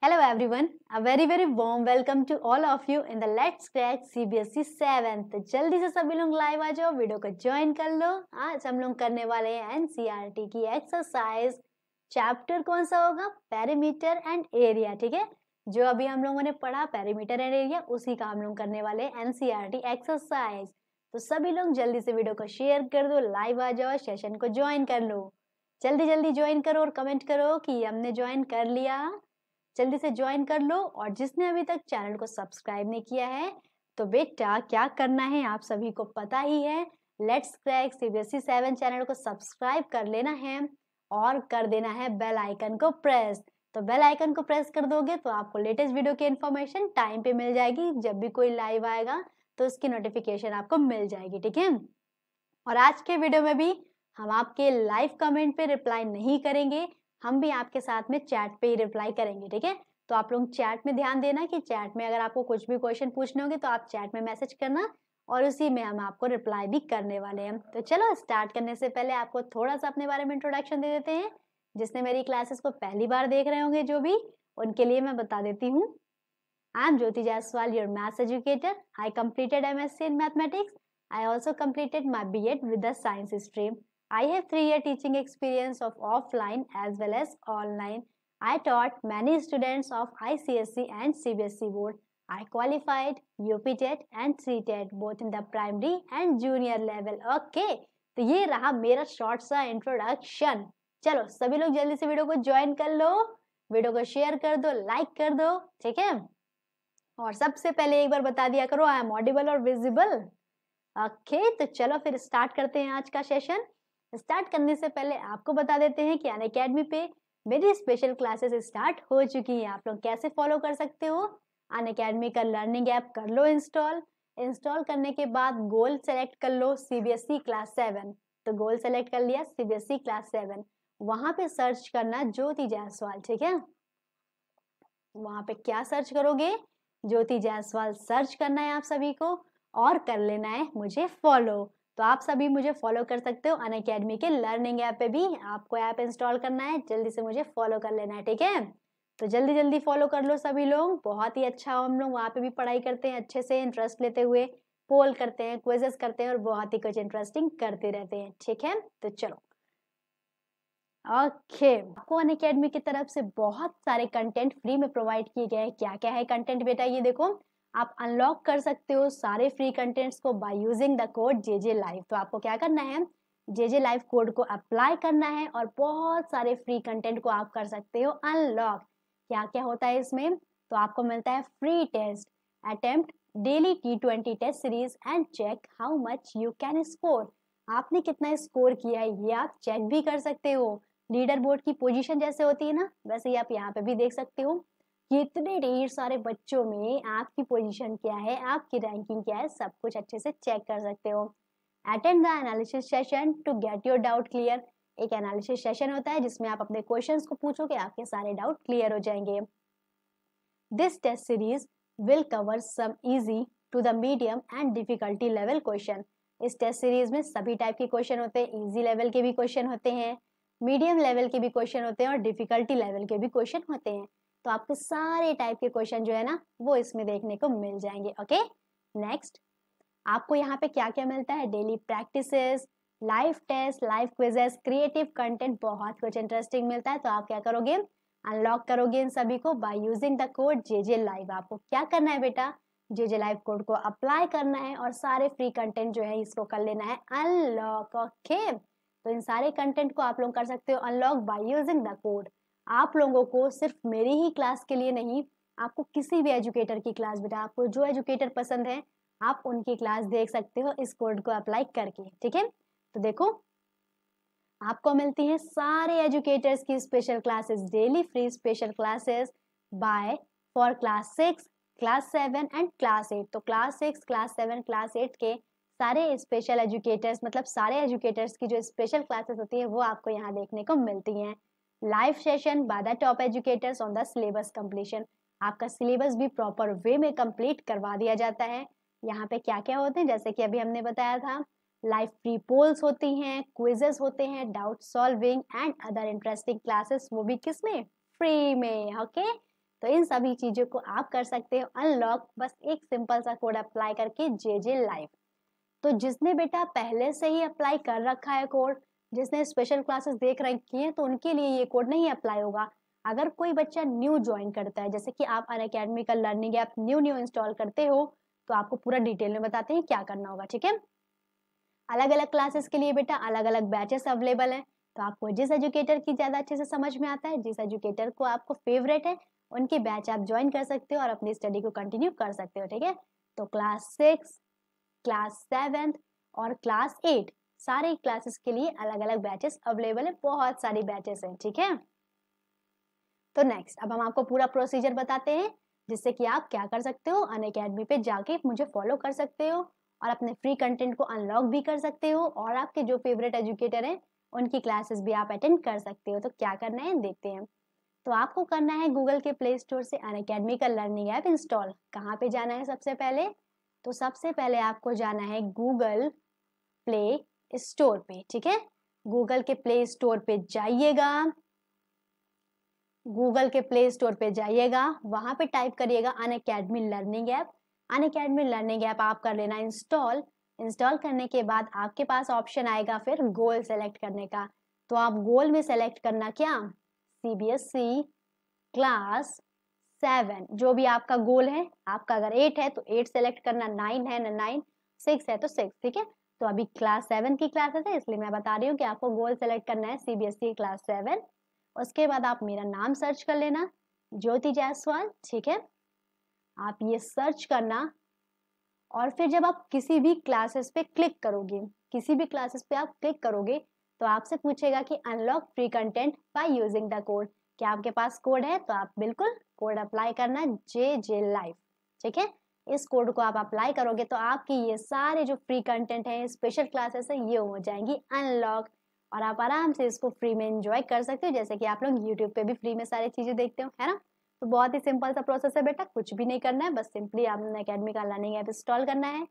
Hello everyone, a very very warm welcome to all of you in the Let's Crack CBSE e 7th. जल्दी से सभी लोग live आ जाओ video को join कर लो आज हम लोग करने वाले हैं एनसीईआरटी e की एक्सरसाइज चैप्टर कौन सा होगा पेरीमीटर एंड एरिया ठीक है जो अभी हम लोगों ने पढ़ा पेरीमीटर एंड एरिया उसी का हम लोग करने वाले एनसीईआरटी एक्सरसाइज e तो सभी लोग जल्दी से वीडियो को शेयर कर दो लाइव आ जाओ सेशन को ज्वाइन कर लो जल्दी जल्दी ज्वाइन करो और कमेंट करो कि हमने ज्वाइन कर लिया जल्दी से ज्वाइन कर लो और जिसने अभी तक चैनल को सब्सक्राइब नहीं किया है तो बेटा क्या करना है आप सभी को पता ही है let's crack CBSE seven channel को सब्सक्राइब कर लेना है और कर देना है बेल आइकन को प्रेस तो बेल आइकन को प्रेस कर दोगे तो आपको लेटेस्ट वीडियो की इन्फॉर्मेशन टाइम पे मिल जाएगी जब भी कोई लाइव आएगा तो उसकी नोटिफिकेशन आपको मिल जाएगी ठीक है और आज के वीडियो में भी हम आपके लाइव कमेंट पे रिप्लाई नहीं करेंगे हम भी आपके साथ में चैट पे ही रिप्लाई करेंगे ठीक है तो आप लोग चैट में ध्यान देना कि चैट में अगर आपको कुछ भी क्वेश्चन पूछने होंगे तो आप चैट में मैसेज करना और उसी में हम आपको रिप्लाई भी करने वाले हैं तो चलो स्टार्ट करने से पहले आपको थोड़ा सा अपने बारे में इंट्रोडक्शन दे देते हैं जिसने मेरी क्लासेस को पहली बार देख रहे होंगे जो भी उनके लिए मैं बता देती हूँ I am Jyoti Jaiswal your maths educator I completed M S C in mathematics I also completed my B Ed with the science stream I have three year teaching experience of offline as well as online. I taught many students of ICSE and CBSE board. I qualified UPTET and CTET both in the primary and junior level. Okay, तो ये रहा मेरा short सा introduction चलो सभी लोग जल्दी से वीडियो को ज्वाइन कर लो वीडियो को शेयर कर दो लाइक कर दो ठीक है और सबसे पहले एक बार बता दिया करो आई एम ऑडिबल और विजिबल ओके तो चलो फिर स्टार्ट करते हैं आज का सेशन स्टार्ट करने से पहले आपको बता देते हैं कि अन अकेडमी पे मेरी स्पेशल क्लासेस स्टार्ट हो चुकी हैं आप लोग कैसे फॉलो कर सकते हो अन अकेडमी का लर्निंग ऐप कर लो इंस्टॉल इंस्टॉल करने के बाद गोल सेलेक्ट कर लो सीबीएसई क्लास सेवन तो गोल सेलेक्ट कर लिया सीबीएसई क्लास सेवन वहां पे सर्च करना ज्योति जायसवाल ठीक है वहां पे क्या सर्च करोगे ज्योति जायसवाल सर्च करना है आप सभी को और कर लेना है मुझे फॉलो तो आप सभी मुझे फॉलो कर सकते हो अन अकेडमी के लर्निंग ऐप पे भी आपको ऐप इंस्टॉल करना है जल्दी से मुझे फॉलो कर लेना है ठीक है तो जल्दी जल्दी फॉलो कर लो सभी लोग बहुत ही अच्छा हो हम लोग वहाँ पे भी पढ़ाई करते हैं अच्छे से इंटरेस्ट लेते हुए पोल करते हैं क्वेजेस करते हैं और बहुत ही कुछ इंटरेस्टिंग करते रहते हैं ठीक है तो चलो ओके आपको अन अकेडमी की तरफ से बहुत सारे कंटेंट फ्री में प्रोवाइड किए गए हैं क्या क्या है कंटेंट बेटा ये देखो आप अनलॉक कर सकते हो सारे फ्री कंटेंट्स को by using the code J J live तो आपको क्या करना है जे जे लाइव कोड को अप्लाई करना है और बहुत सारे फ्री कंटेंट को आप कर सकते हो अनलॉक क्या क्या होता है इसमें तो आपको मिलता है free test attempt daily T twenty test series and check how much you can score आपने कितना स्कोर किया है ये आप चेक भी कर सकते हो लीडर बोर्ड की पोजीशन जैसे होती है ना वैसे ही आप यहाँ पे भी देख सकते हो कि इतने ढेर सारे बच्चों में आपकी पोजीशन क्या है आपकी रैंकिंग क्या है सब कुछ अच्छे से चेक कर सकते हो attend the analysis session to get your doubt clear एक एनालिसिस सेशन होता है जिसमें आप अपने क्वेश्चंस को पूछोगे आपके सारे डाउट क्लियर हो जाएंगे this test series will cover some easy to the medium and difficulty level question इस टेस्ट सीरीज में सभी टाइप के क्वेश्चन होते हैं इजी लेवल के भी क्वेश्चन होते हैं मीडियम लेवल के भी क्वेश्चन होते हैं और डिफिकल्टी लेवल के भी क्वेश्चन होते हैं तो आपको सारे टाइप के क्वेश्चन जो है ना वो इसमें देखने को मिल जाएंगे ओके नेक्स्ट आपको यहाँ पे क्या क्या मिलता है daily practices live test live quizzes creative content बहुत कुछ इंटरेस्टिंग मिलता है तो आप क्या करोगे अनलॉक करोगे इन सभी को by using the code J J live आपको क्या करना है बेटा जे जे लाइव कोड को अप्लाई करना है और सारे फ्री कंटेंट जो है इसको कर लेना है अनलॉक ओके तो इन सारे कंटेंट को आप लोग कर सकते हो unlock by using the code आप लोगों को सिर्फ मेरी ही क्लास के लिए नहीं आपको किसी भी एजुकेटर की क्लास बेटा आपको जो एजुकेटर पसंद है आप उनकी क्लास देख सकते हो इस कोड को अप्लाई करके ठीक है तो देखो आपको मिलती है सारे एजुकेटर्स की special classes daily free special classes by for class six class seven and class eight तो class six class seven class eight के सारे स्पेशल एजुकेटर्स मतलब सारे एजुकेटर्स की जो स्पेशल क्लासेस होती है वो आपको यहाँ देखने को मिलती हैं live session by the top educators on the syllabus completion आपका सिलेबस भी प्रॉपर वे में कंप्लीट करवा दिया जाता है यहाँ पे क्या क्या होते हैं जैसे कि अभी हमने बताया था लाइव प्री पोल्स होती हैं क्विजेस होते हैं doubt solving and other interesting classes वो भी किस में फ्री में ओके okay? तो इन सभी चीज़ों को आप कर सकते हो अनलॉक बस एक सिंपल सा कोड अप्लाई करके जे जे लाइव तो जिसने बेटा पहले से ही अप्लाई कर रखा है कोड जिसने स्पेशल क्लासेस देख रखी हैं तो उनके लिए ये कोड नहीं अप्लाई होगा अगर कोई बच्चा न्यू ज्वाइन करता है जैसे कि आप अन अकेडमी का learning app new new install करते हो तो आपको पूरा डिटेल में बताते हैं क्या करना होगा ठीक है अलग अलग क्लासेस के लिए बेटा अलग अलग बैचेस अवेलेबल हैं तो आपको जिस एजुकेटर की ज़्यादा अच्छे से समझ में आता है जिस एजुकेटर को आपको फेवरेट है उनके बैच आप ज्वाइन कर सकते हो और अपनी स्टडी को कंटिन्यू कर सकते हो ठीक है तो क्लास सिक्स क्लास सेवेंथ और क्लास एट सारे क्लासेस के लिए अलग अलग बैचेस अवेलेबल है बहुत सारी बैचेस हैं ठीक है तो नेक्स्ट अब हम आपको पूरा प्रोसीजर बताते हैं जिससे कि आप क्या कर सकते हो अन अकेडमी पे जाके मुझे फॉलो कर सकते हो और अपने फ्री कंटेंट को अनलॉक भी कर सकते हो और आपके जो फेवरेट एजुकेटर हैं उनकी क्लासेस भी आप अटेंड कर सकते हो तो क्या करना है देखते हैं तो आपको करना है गूगल के प्ले स्टोर से अन अकेडमी का लर्निंग ऐप इंस्टॉल कहाँ पे जाना है सबसे पहले तो सबसे पहले आपको जाना है गूगल प्ले स्टोर पे ठीक है गूगल के प्ले स्टोर पे जाइएगा गूगल के प्ले स्टोर पे जाइएगा वहां पे टाइप करिएगा Unacademy learning app Unacademy learning app आप कर लेना इंस्टॉल इंस्टॉल करने के बाद आपके पास ऑप्शन आएगा फिर गोल सेलेक्ट करने का तो आप गोल में सेलेक्ट करना क्या C B S C class seven जो भी आपका गोल है आपका अगर एट है तो एट सेलेक्ट करना नाइन है ना नाइन सिक्स है तो सिक्स ठीक है तो अभी क्लास सेवन की क्लासेस है इसलिए मैं बता रही हूँ कि आपको गोल सेलेक्ट करना है सीबीएसई क्लास सेवन उसके बाद आप मेरा नाम सर्च कर लेना ज्योति जायसवाल ठीक है आप ये सर्च करना और फिर जब आप किसी भी क्लासेस पे क्लिक करोगे किसी भी क्लासेस पे आप क्लिक करोगे तो आपसे पूछेगा कि unlock free content by using the code क्या आपके पास कोड है तो आप बिल्कुल कोड अप्लाई करना जे जे लाइफ ठीक है इस कोड को आप अप्लाई करोगे तो आपकी ये सारे जो फ्री कंटेंट हैं स्पेशल क्लासेस हैं ये हो जाएंगी अनलॉक और आप आराम से इसको फ्री में इंजॉय कर सकते हो जैसे कि आप लोग यूट्यूब पे भी फ्री में सारी चीज़ें देखते हो है ना तो बहुत ही सिंपल सा प्रोसेस है बेटा कुछ भी नहीं करना है बस सिंपली आपने अकेडमी का लर्निंग ऐप इंस्टॉल करना है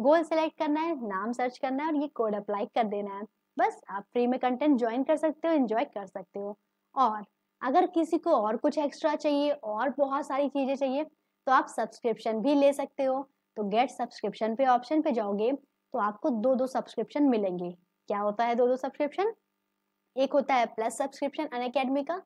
गोल सेलेक्ट करना है नाम सर्च करना है और ये कोड अप्लाई कर देना है बस आप फ्री में कंटेंट ज्वाइन कर सकते हो इन्जॉय कर सकते हो और अगर किसी को और कुछ एक्स्ट्रा चाहिए और बहुत सारी चीज़ें चाहिए तो आप सब्सक्रिप्शन भी ले सकते हो तो गेट सब्सक्रिप्शन पे ऑप्शन पे जाओगे तो आपको दो दो सब्सक्रिप्शन मिलेंगे क्या होता है दो दो सब्सक्रिप्शन एक होता है प्लस सब्सक्रिप्शन अन अकेडमी का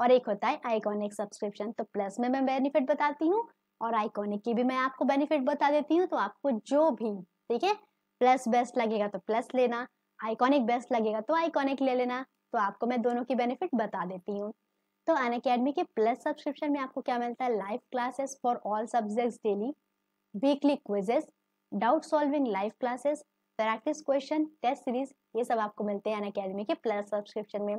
और एक होता है आइकॉनिक सब्सक्रिप्शन तो प्लस में मैं बेनिफिट बताती हूँ और आइकॉनिक की भी मैं आपको बेनिफिट बता देती हूँ तो आपको जो भी ठीक है प्लस बेस्ट लगेगा तो प्लस लेना आइकॉनिक बेस्ट लगेगा तो आइकॉनिक ले लेना तो आपको मैं दोनों की बेनिफिट बता देती हूँ तो अन अकेडमी के प्लस सब्सक्रिप्शन में आपको क्या मिलता है live classes for all subjects daily weekly quizzes doubt solving live classes practice question test series ये सब आपको मिलते हैं अन अकेडमी के प्लस सब्सक्रिप्शन में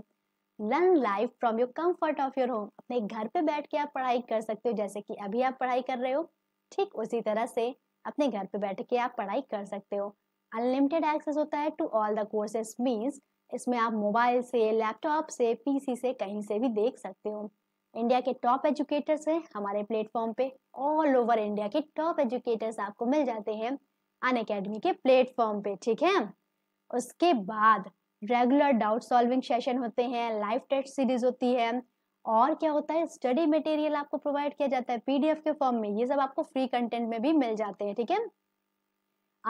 learn live from your comfort of your home अपने घर पे बैठ के आप पढ़ाई कर सकते हो जैसे कि अभी आप पढ़ाई कर रहे हो ठीक उसी तरह से अपने घर पे बैठ के आप पढ़ाई कर सकते हो अनलिमिटेड एक्सेस होता है to all the courses means इसमें आप मोबाइल से लैपटॉप से पीसी से कहीं से भी देख सकते हो इंडिया के टॉप एजुकेटर्स हैं हमारे प्लेटफॉर्म पे ऑल ओवर इंडिया के टॉप एजुकेटर्स आपको मिल जाते हैं अन अकेडमी के प्लेटफॉर्म पे ठीक है उसके बाद रेगुलर डाउट सॉल्विंग सेशन होते हैं लाइव टेस्ट सीरीज होती है और क्या होता है स्टडी मटेरियल आपको प्रोवाइड किया जाता है पीडीएफ के फॉर्म में ये सब आपको फ्री कंटेंट में भी मिल जाते हैं ठीक है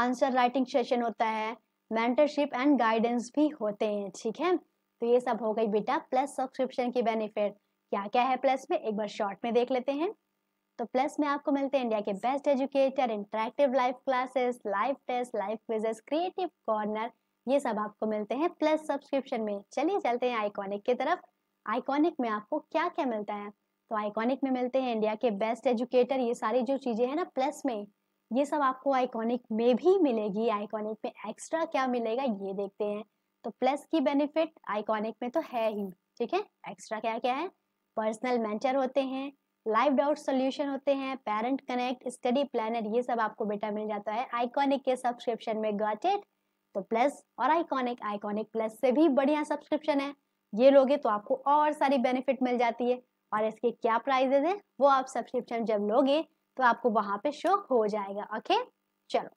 आंसर राइटिंग सेशन होता है मेंटरशिप एंड गाइडेंस भी होते हैं ठीक है तो ये सब हो गई बेटा प्लस सब्सक्रिप्शन की बेनिफिट क्या क्या है प्लस में एक बार शॉर्ट में देख लेते हैं तो प्लस में आपको मिलते हैं इंडिया के best educator interactive live classes live test live quizzes creative corner ये सब आपको मिलते हैं प्लस सब्सक्रिप्शन में चलिए चलते हैं आइकॉनिक की तरफ आइकॉनिक में आपको क्या क्या मिलता है तो आइकॉनिक में मिलते हैं इंडिया के बेस्ट एजुकेटर ये सारी जो चीज़ें हैं ना प्लस में ये सब आपको आइकॉनिक में भी मिलेगी आइकॉनिक में एक्स्ट्रा क्या मिलेगा ये देखते हैं तो प्लस की बेनिफिट आइकॉनिक में तो है ही ठीक है एक्स्ट्रा क्या क्या है पर्सनल मेंटर होते हैं लाइव डाउट सॉल्यूशन होते हैं पेरेंट कनेक्ट स्टडी प्लानर ये सब आपको बेटा मिल जाता है आइकॉनिक के सब्सक्रिप्शन में गॉट इट तो प्लस और आइकॉनिक आइकॉनिक प्लस से भी बढ़िया सब्सक्रिप्शन है ये लोगे तो आपको और सारी बेनिफिट मिल जाती है और इसके क्या प्राइजेज है वो आप सब्सक्रिप्शन जब लोगे तो आपको वहां पे शो हो जाएगा ओके चलो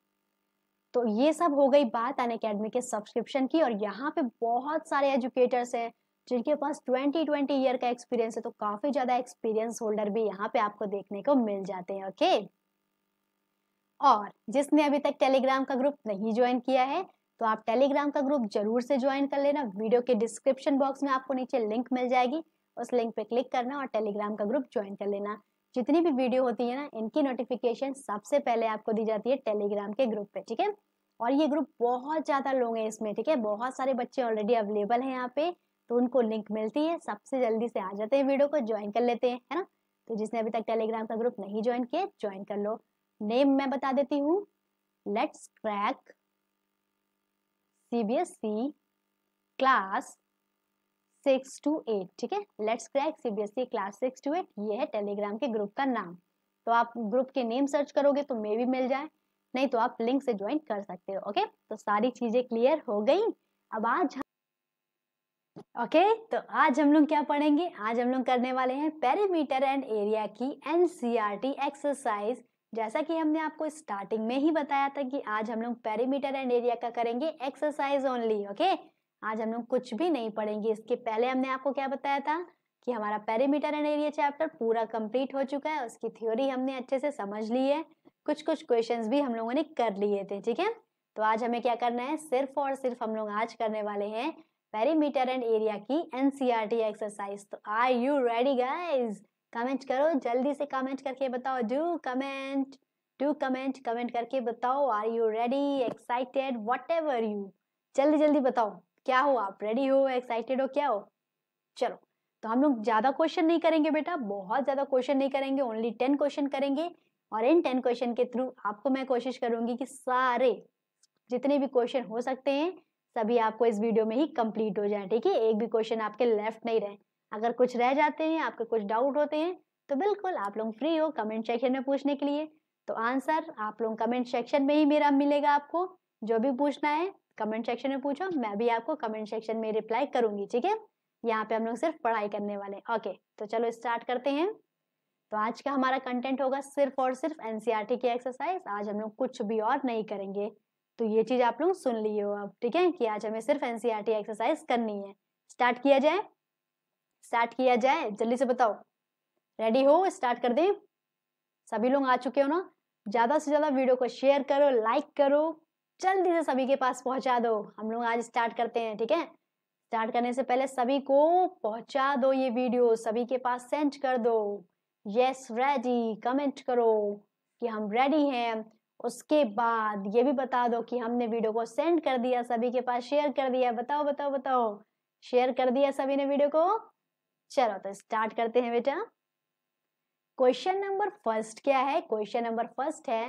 तो ये सब हो गई बात अन अकेडमी के सब्सक्रिप्शन की और यहाँ पे बहुत सारे एजुकेटर्स हैं जिनके पास ट्वेंटी ट्वेंटी ईयर का एक्सपीरियंस है तो काफी ज्यादा एक्सपीरियंस होल्डर भी यहाँ पे आपको देखने को मिल जाते हैं ओके और जिसने अभी तक टेलीग्राम का ग्रुप नहीं ज्वाइन किया है तो आप टेलीग्राम का ग्रुप जरूर से ज्वाइन कर लेना वीडियो के डिस्क्रिप्शन बॉक्स में आपको नीचे लिंक मिल जाएगी उस लिंक पे क्लिक करना और टेलीग्राम का ग्रुप ज्वाइन कर लेना जितनी भी वीडियो होती है ना इनकी नोटिफिकेशन सबसे पहले आपको दी जाती है टेलीग्राम के ग्रुप पे ठीक है और ये ग्रुप बहुत ज़्यादा लोग हैं इसमें ठीक है बहुत सारे बच्चे ऑलरेडी अवेलेबल हैं यहाँ पे तो उनको लिंक मिलती है सबसे जल्दी से आ जाते हैं वीडियो को ज्वाइन कर लेते हैं है ना तो जिसने अभी तक टेलीग्राम का ग्रुप नहीं ज्वाइन किया ज्वाइन कर लो नेम मैं बता देती हूँ let's crack C class six to eight ठीक है let's crack CBSE class six to eight ये है टेलीग्राम के ग्रुप का नाम तो आप ग्रुप के नेम सर्च करोगे तो मे भी मिल जाए नहीं तो आप लिंक से ज्वाइन कर सकते हो ओके तो सारी चीजें क्लियर हो गई अब आज ओके तो आज हम लोग क्या पढ़ेंगे आज हम लोग करने वाले हैं पेरीमीटर एंड एरिया की एनसीईआरटी एक्सरसाइज e जैसा कि हमने आपको स्टार्टिंग में ही बताया था कि आज हम लोग पेरीमीटर एंड एरिया का करेंगे एक्सरसाइज ओनली ओके okay? आज हम लोग कुछ भी नहीं पढ़ेंगे इसके पहले हमने आपको क्या बताया था कि हमारा पेरीमीटर एंड एरिया चैप्टर पूरा कंप्लीट हो चुका है उसकी थ्योरी हमने अच्छे से समझ ली है कुछ कुछ क्वेश्चंस भी हम लोगों ने कर लिए थे ठीक है तो आज हमें क्या करना है सिर्फ और सिर्फ हम लोग आज करने वाले हैं पेरीमीटर एंड एरिया की एनसीईआरटी एक्सरसाइज e तो are you ready guys comment करो जल्दी से कमेंट करके बताओ do comment do comment comment करके बताओ are you ready excited whatever you जल्दी जल्दी बताओ क्या हो आप रेडी हो एक्साइटेड हो क्या हो चलो तो हम लोग ज़्यादा क्वेश्चन नहीं करेंगे बेटा बहुत ज़्यादा क्वेश्चन नहीं करेंगे ओनली टेन क्वेश्चन करेंगे और इन टेन क्वेश्चन के थ्रू आपको मैं कोशिश करूंगी कि सारे जितने भी क्वेश्चन हो सकते हैं सभी आपको इस वीडियो में ही कंप्लीट हो जाए ठीक है एक भी क्वेश्चन आपके लेफ्ट नहीं रहे अगर कुछ रह जाते हैं आपके कुछ डाउट होते हैं तो बिल्कुल आप लोग फ्री हो कमेंट सेक्शन में पूछने के लिए तो आंसर आप लोग कमेंट सेक्शन में ही मेरा मिलेगा आपको जो भी पूछना है कमेंट सेक्शन में पूछो मैं भी आपको कमेंट सेक्शन में रिप्लाई करूंगी ठीक है यहाँ पे हम लोग सिर्फ पढ़ाई करने वाले हैं ओके तो चलो स्टार्ट करते हैं तो आज का हमारा कंटेंट होगा सिर्फ और सिर्फ एनसीईआरटी e की एक्सरसाइज आज हम लोग कुछ भी और नहीं करेंगे तो ये चीज आप लोग सुन लिए हो अब ठीक है कि आज हमें सिर्फ एनसीईआरटी एक्सरसाइज e करनी है स्टार्ट किया जाए स्टार्ट किया जाए जल्दी से बताओ रेडी हो स्टार्ट कर दें सभी लोग आ चुके हो ना ज्यादा से ज्यादा वीडियो को शेयर करो लाइक करो जल्दी से सभी के पास पहुंचा दो हम लोग आज स्टार्ट करते हैं ठीक है स्टार्ट करने से पहले सभी को पहुंचा दो ये वीडियो सभी के पास सेंड कर दो यस रेडी कमेंट करो कि हम रेडी हैं उसके बाद ये भी बता दो कि हमने वीडियो को सेंड कर दिया सभी के पास शेयर कर दिया बताओ बताओ बताओ शेयर कर दिया सभी ने वीडियो को चलो तो स्टार्ट करते हैं बेटा क्वेश्चन नंबर फर्स्ट क्या है क्वेश्चन नंबर फर्स्ट है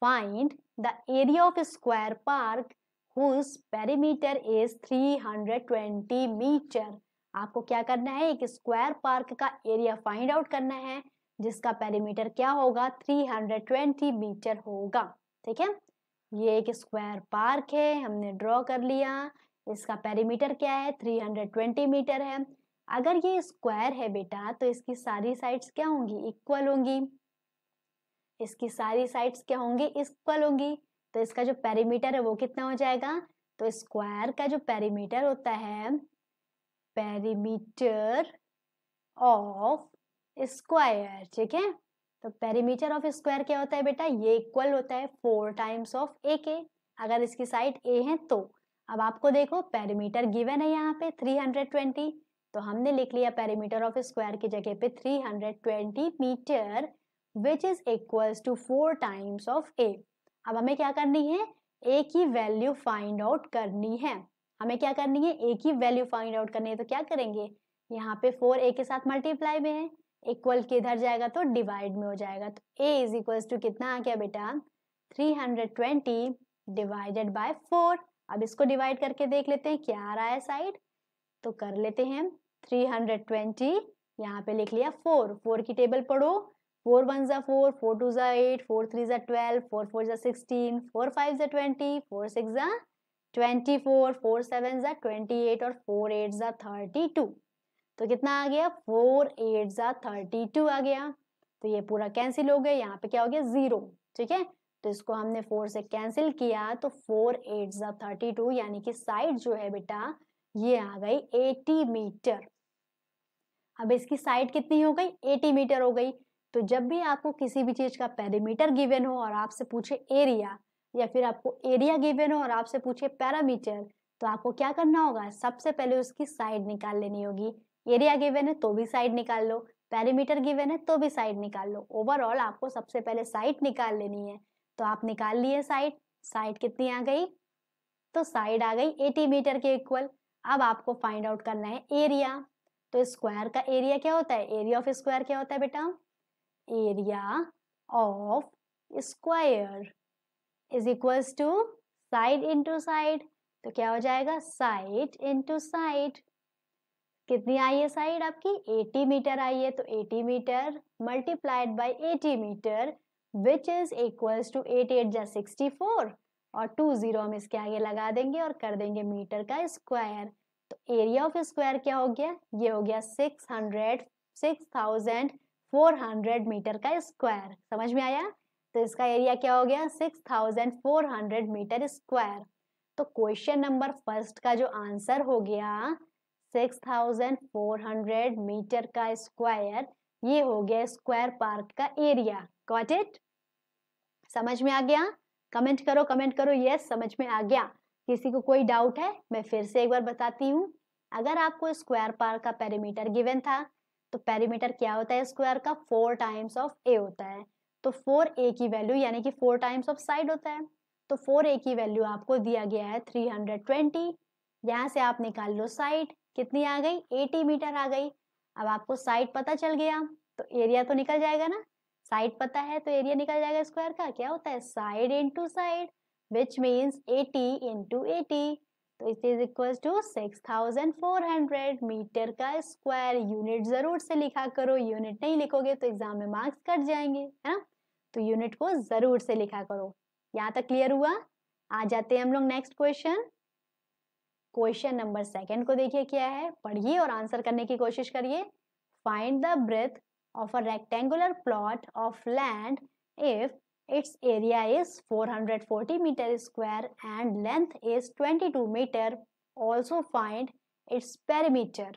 find the area of a square park whose perimeter is 320 meter. आपको क्या करना है एक स्क्वायर पार्क का एरिया फाइंड आउट करना है जिसका पेरीमीटर क्या होगा 320 मीटर होगा ठीक है ये एक स्क्वायर पार्क है हमने ड्रॉ कर लिया इसका पेरीमीटर क्या है 320 मीटर है अगर ये स्क्वायर है बेटा तो इसकी सारी साइड्स क्या होंगी इक्वल होंगी इसकी सारी साइड्स क्या होंगी इक्वल होंगी तो इसका जो पेरीमीटर है वो कितना हो जाएगा तो स्क्वायर का जो पेरीमीटर होता है पेरीमीटर ऑफ स्क्वायर ठीक है तो पेरीमीटर ऑफ स्क्वायर क्या होता है बेटा ये इक्वल होता है फोर टाइम्स ऑफ ए के अगर इसकी साइड ए है तो अब आपको देखो पेरीमीटर गिवन है यहाँ पे 320 तो हमने लिख लिया पेरीमीटर ऑफ स्क्वायर की जगह पे 320 meter which is equal to four times of a अब हमें क्या करनी है ए की वैल्यू फाइंड आउट करनी है हमें क्या करनी है ए की वैल्यू फाइंड आउट करनी है तो क्या करेंगे यहाँ पे फोर ए के साथ मल्टीप्लाई में है इक्वल किधर जाएगा तो डिवाइड में हो जाएगा तो ए इज इक्वल टू कितना आ गया बेटा 320 डिवाइडेड बाय फोर अब इसको डिवाइड करके देख लेते हैं क्या आ रहा है साइड तो कर लेते हैं 320 यहाँ पे लिख लिया फोर फोर की टेबल पढ़ो फोर वन ज़ा फोर फोर टू ज़ा एट फोर थ्री ज़ा ट्वेल्व फोर फोर ज़ा सिक्सटीन फोर फाइव ज़ा ट्वेंटी फोर सिक्स ज़ा ट्वेंटी फोर फोर सेवन ज़ा ट्वेंटी एट और फोर एट ज़ा थर्टी टू तो कितना आ गया फोर एट ज़ा थर्टी टू आ गया तो ये पूरा कैंसिल हो गया यहाँ पे क्या हो गया ज़ीरो ठीक है तो इसको हमने फोर से कैंसिल किया तो फोर एट ज़ा थर्टी टू यानी कि साइड जो है बेटा ये आ गई एटी मीटर अब इसकी साइड कितनी हो गई एटी मीटर हो गई तो जब भी आपको किसी भी चीज़ का पैरामीटर गिवेन हो और आपसे पूछे एरिया या फिर आपको एरिया गिवेन हो और आपसे पूछे पैरामीटर तो आपको क्या करना होगा सबसे पहले उसकी साइड निकाल लेनी होगी एरिया गिवेन है तो भी साइड निकाल लो पैरामीटर गिवेन है तो भी साइड निकाल लो ओवरऑल आपको सबसे पहले साइड निकाल लेनी है तो आप निकाल लिए साइड साइड कितनी आ गई तो साइड आ गई 80 मीटर के इक्वल अब आपको फाइंड आउट करना है एरिया तो स्क्वायर का एरिया क्या होता है एरिया ऑफ स्क्वायर क्या होता है बेटा area of square is equals to side into side तो क्या हो जाएगा साइड इंटू साइड कितनी आई है साइड आपकी 80 मीटर आई है तो 80 meter multiplied by 80 meter which is equals to 88 eight जा सिक्सटी फोर और टू जीरो हम इसके आगे लगा देंगे और कर देंगे मीटर का स्क्वायर तो एरिया ऑफ स्क्वायर क्या हो गया ये हो गया six hundred six thousand 400 meter का स्क्वायर समझ में आया तो इसका एरिया क्या हो गया 6400 मीटर स्क्वायर तो क्वेश्चन नंबर फर्स्ट का जो आंसर हो गया 6400 मीटर का स्क्वायर ये हो गया स्क्वायर पार्क का एरिया गॉट इट समझ में आ गया कमेंट करो कमेंट करो यस समझ में आ गया किसी को कोई डाउट है मैं फिर से एक बार बताती हूँ अगर आपको स्क्वायर पार्क का पेरीमीटर गिवन था तो पेरीमीटर क्या होता है स्क्वायर का फोर टाइम्स ऑफ ए होता है तो फोर ए की वैल्यू यानी कि फोर टाइम्स ऑफ साइड होता है तो फोर ए की वैल्यू आपको दिया गया है थ्री हंड्रेड ट्वेंटी यहाँ से आप निकाल लो साइड कितनी आ गई एटी मीटर आ गई अब आपको साइड पता चल गया तो एरिया तो निकल जाएगा ना साइड पता है तो एरिया निकल जाएगा स्क्वायर का क्या होता है side into side which means eighty into eighty तो it is equal to six thousand four hundred meter का स्क्वायर यूनिट जरूर से लिखा करो यूनिट नहीं लिखोगे तो एग्जाम में मार्क्स कट जाएंगे है ना तो यूनिट को जरूर से लिखा करो यहाँ तक क्लियर हुआ आ जाते हैं हम लोग next question question number second को देखिए क्या है पढ़िए और आंसर करने की कोशिश करिए find the breadth of a rectangular plot of land if Its area is 440 meter square and length is 22 meter. Also find its perimeter.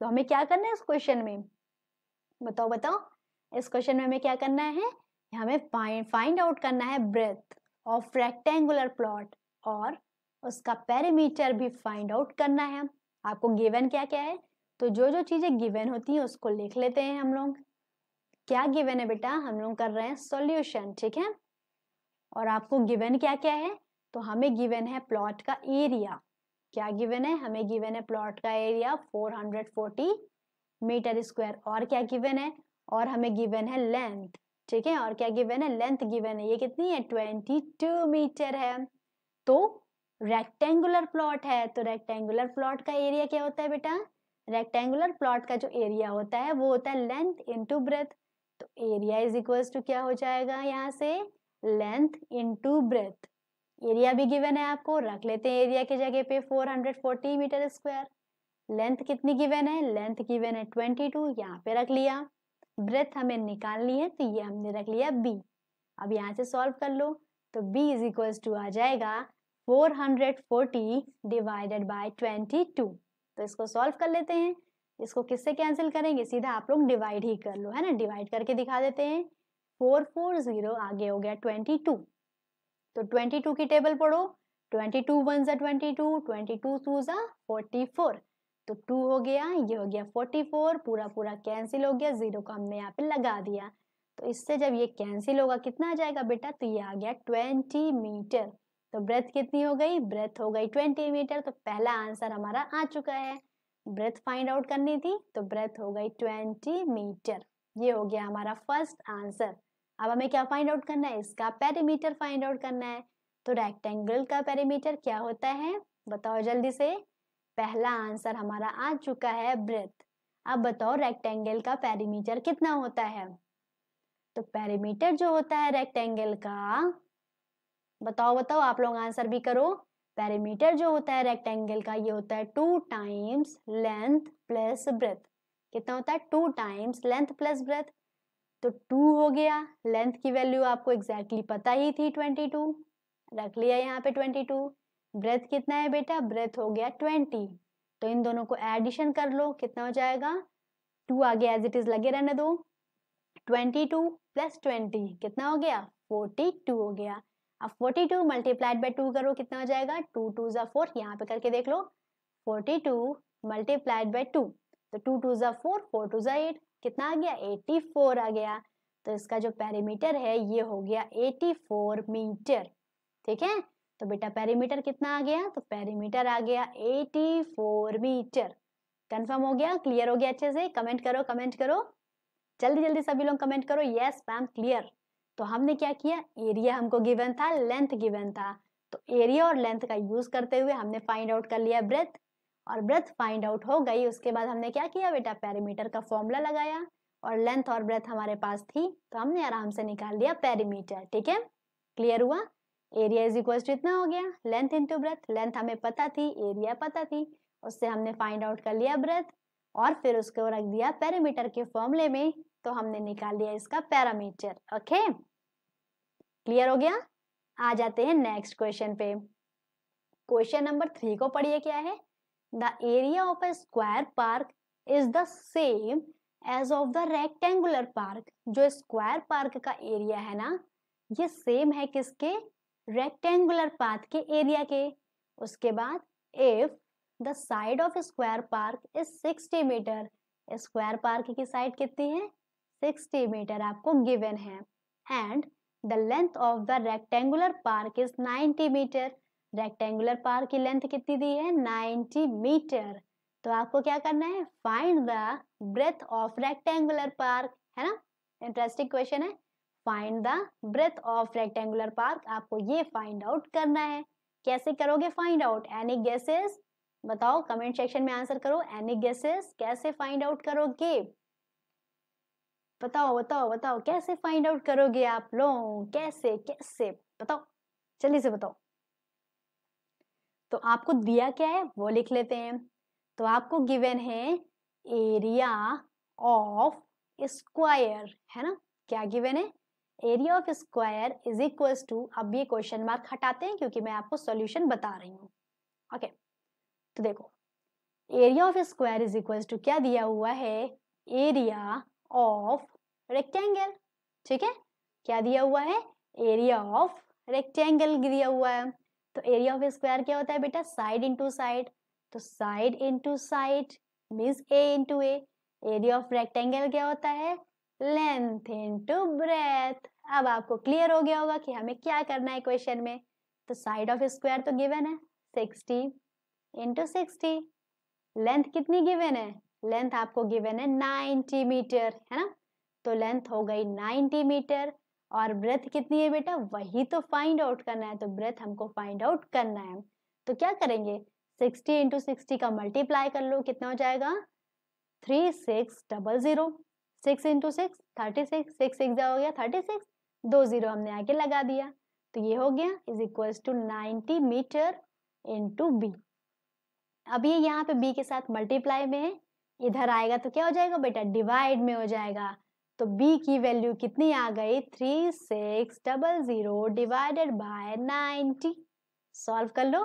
तो हमें क्या करना है इस क्वेश्चन में बताओ बताओ इस क्वेश्चन में हमें क्या करना है हमें फाइंड फाइंड आउट करना है ब्रेथ ऑफ रेक्टेंगुलर प्लॉट और उसका पेरीमीटर भी फाइंड आउट करना है आपको गिवन क्या क्या है तो जो जो चीज़ें गिवन होती हैं उसको लिख लेते हैं हम लोग क्या गिवन है बेटा हम लोग कर रहे हैं सॉल्यूशन ठीक है और आपको गिवन क्या क्या है तो हमें गिवन है प्लॉट का एरिया क्या गिवन है हमें गिवन है प्लॉट का एरिया 440 मीटर स्क्वायर और क्या गिवन है और हमें गिवन है लेंथ ठीक है और क्या गिवन है लेंथ गिवन है ये कितनी है 22 मीटर है तो रेक्टेंगुलर प्लॉट है तो रेक्टेंगुलर प्लॉट का एरिया क्या होता है बेटा रेक्टेंगुलर प्लॉट का जो एरिया होता है वो होता है लेंथ इंटू ब्रेथ तो एरिया इज इक्वल्स टू क्या हो जाएगा यहाँ से लेंथ इनटू ब्रेथ एरिया भी गिवन है आपको रख लेते हैं एरिया के जगह पे 440 मीटर स्क्वायर लेंथ कितनी गिवन है लेंथ गिवन है 22 यहाँ पे रख लिया ब्रेथ हमें निकालनी है तो ये हमने रख लिया बी अब यहाँ से सॉल्व कर लो तो बी इज इक्वल्स टू आ जाएगा 440 डिवाइडेड बाय 22 तो इसको सॉल्व कर लेते हैं इसको किससे कैंसिल करेंगे सीधा आप लोग डिवाइड ही कर लो है ना डिवाइड करके दिखा देते हैं फोर फोर जीरो आगे हो गया ट्वेंटी टू तो ट्वेंटी टू की टेबल पढ़ो ट्वेंटी टू वन ज़ा twenty two twenty two two ज़ा फोर्टी फोर तो टू हो गया ये हो गया फोर्टी फोर पूरा पूरा कैंसिल हो गया ज़ीरो को हमने यहाँ पे लगा दिया तो इससे जब ये कैंसिल होगा कितना आ जाएगा बेटा तो ये आ गया ट्वेंटी मीटर तो ब्रेथ कितनी हो गई ब्रेथ हो गई ट्वेंटी मीटर तो पहला आंसर हमारा आ चुका है ब्रेथ फाइंड आउट करनी थी तो ब्रेथ हो गई ट्वेंटी मीटर ये हो गया हमारा फर्स्ट आंसर अब हमें क्या फाइंड आउट करना है इसका पेरीमीटर फाइंड आउट करना है तो रेक्टेंगल का पेरीमीटर क्या होता है बताओ जल्दी से पहला आंसर हमारा आ चुका है ब्रेथ अब बताओ रेक्टेंगल का पेरीमीटर कितना होता है तो पेरीमीटर जो होता है रेक्टेंगल का बताओ बताओ आप लोग आंसर भी करो पैरामीटर जो होता है रेक्टेंगल का ये होता है two times length plus breadth कितना होता है two times length plus breadth तो टू हो गया लेंथ की वैल्यू आपको एग्जैक्टली exactly पता ही थी ट्वेंटी टू रख लिया यहाँ पे ट्वेंटी टू ब्रेथ कितना है बेटा ब्रेथ हो गया ट्वेंटी तो इन दोनों को एडिशन कर लो कितना हो जाएगा टू आ गया एज इट इज लगे रहने दो ट्वेंटी टू प्लस ट्वेंटी कितना हो गया फोर्टी टू हो गया अब 42 टू मल्टीप्लाइड बाई टू करो कितना हो जाएगा टू टू ज़ा फोर यहाँ पे करके देख लो 42 टू मल्टीप्लाइड बाई टू तो टू टू ज़ा फोर फोर टू ज़ा एट कितना आ गया 84 आ गया तो इसका जो पेरीमीटर है ये हो गया 84 मीटर ठीक है तो बेटा पेरीमीटर कितना आ गया तो पेरीमीटर आ गया 84 मीटर कंफर्म हो गया क्लियर हो गया अच्छे से कमेंट करो कमेंट करो जल्दी जल्दी सभी लोग कमेंट करो यस मैम क्लियर तो हमने क्या किया एरिया हमको गिवन था लेंथ गिवन था तो एरिया और लेंथ का यूज करते हुए हमने फाइंड आउट कर लिया ब्रेथ और ब्रेथ फाइंड आउट हो गई उसके बाद हमने क्या किया बेटा पैरीमीटर का फॉर्मूला लगाया और लेंथ और ब्रेथ हमारे पास थी तो हमने आराम से निकाल लिया पैरीमीटर ठीक है क्लियर हुआ एरिया इज इक्वल टू इतना हो गया लेंथ इंटू ब्रेथ लेंथ हमें पता थी एरिया पता थी उससे हमने फाइंड आउट कर लिया ब्रेथ और फिर उसको रख दिया पैरीमीटर के फॉर्मूले में तो हमने निकाल दिया इसका पैरामीटर ओके क्लियर हो गया आ जाते हैं नेक्स्ट क्वेश्चन पे क्वेश्चन नंबर थ्री को पढ़िए क्या है the area of a square park is the same as of the rectangular park जो स्क्वायर पार्क का एरिया है ना ये सेम है किसके रेक्टेंगुलर पाथ के एरिया के उसके बाद if the side of square park is sixty metre square park की साइड कितनी है 60 मीटर आपको गिवन है and the length of the rectangular park is 90 metre rectangular park की लेंथ कितनी दी है 90 मीटर तो आपको क्या करना है find the breadth of rectangular park है ना इंटरेस्टिंग क्वेश्चन है find the breadth of rectangular park आपको ये फाइंड आउट करना है कैसे करोगे फाइंड आउट एनी गेसेस बताओ कमेंट सेक्शन में आंसर करो एनी गेसेस कैसे फाइंड आउट करोगे बताओ बताओ बताओ कैसे फाइंड आउट करोगे आप लोग कैसे कैसे बताओ जल्दी से बताओ तो आपको दिया क्या है वो लिख लेते हैं तो आपको गिवन है एरिया ऑफ स्क्वायर है ना क्या गिवन है area of square is equal to अब ये क्वेश्चन मार्क हटाते हैं क्योंकि मैं आपको सॉल्यूशन बता रही हूँ ओके okay. तो देखो area of square is equal to क्या दिया हुआ है एरिया ऑफ रेक्टेंगल ठीक है क्या दिया हुआ है एरिया ऑफ रेक्टेंगल दिया हुआ है तो एरिया ऑफ स्क्वायर क्या होता है बेटा साइड इंटू साइड तो side into side means a into a area of rectangle क्या होता है लेंथ इंटू ब्रेथ अब आपको क्लियर हो गया होगा कि हमें क्या करना है क्वेश्चन में तो साइड ऑफ स्क्वायर तो गिवन है सिक्सटी इंटू सिक्सटी लेंथ कितनी गिवन है लेंथ आपको गिवन है नाइन्टी मीटर है ना तो लेंथ हो गई 90 मीटर और ब्रेथ कितनी है बेटा वही तो फाइंड आउट करना है तो ब्रेथ हमको फाइंड आउट करना है तो क्या करेंगे 60 इंटू सिक्सटी का मल्टीप्लाई कर लो कितना हो जाएगा three six double zero six into six thirty six six six हो गया थर्टी सिक्स दो जीरो हमने आगे लगा दिया तो ये हो गया is equals to ninety metre into b अब ये यहाँ पे बी के साथ मल्टीप्लाई में है इधर आएगा तो क्या हो जाएगा बेटा डिवाइड में हो जाएगा तो b की वैल्यू कितनी आ गई three six double zero divided by ninety solve कर लो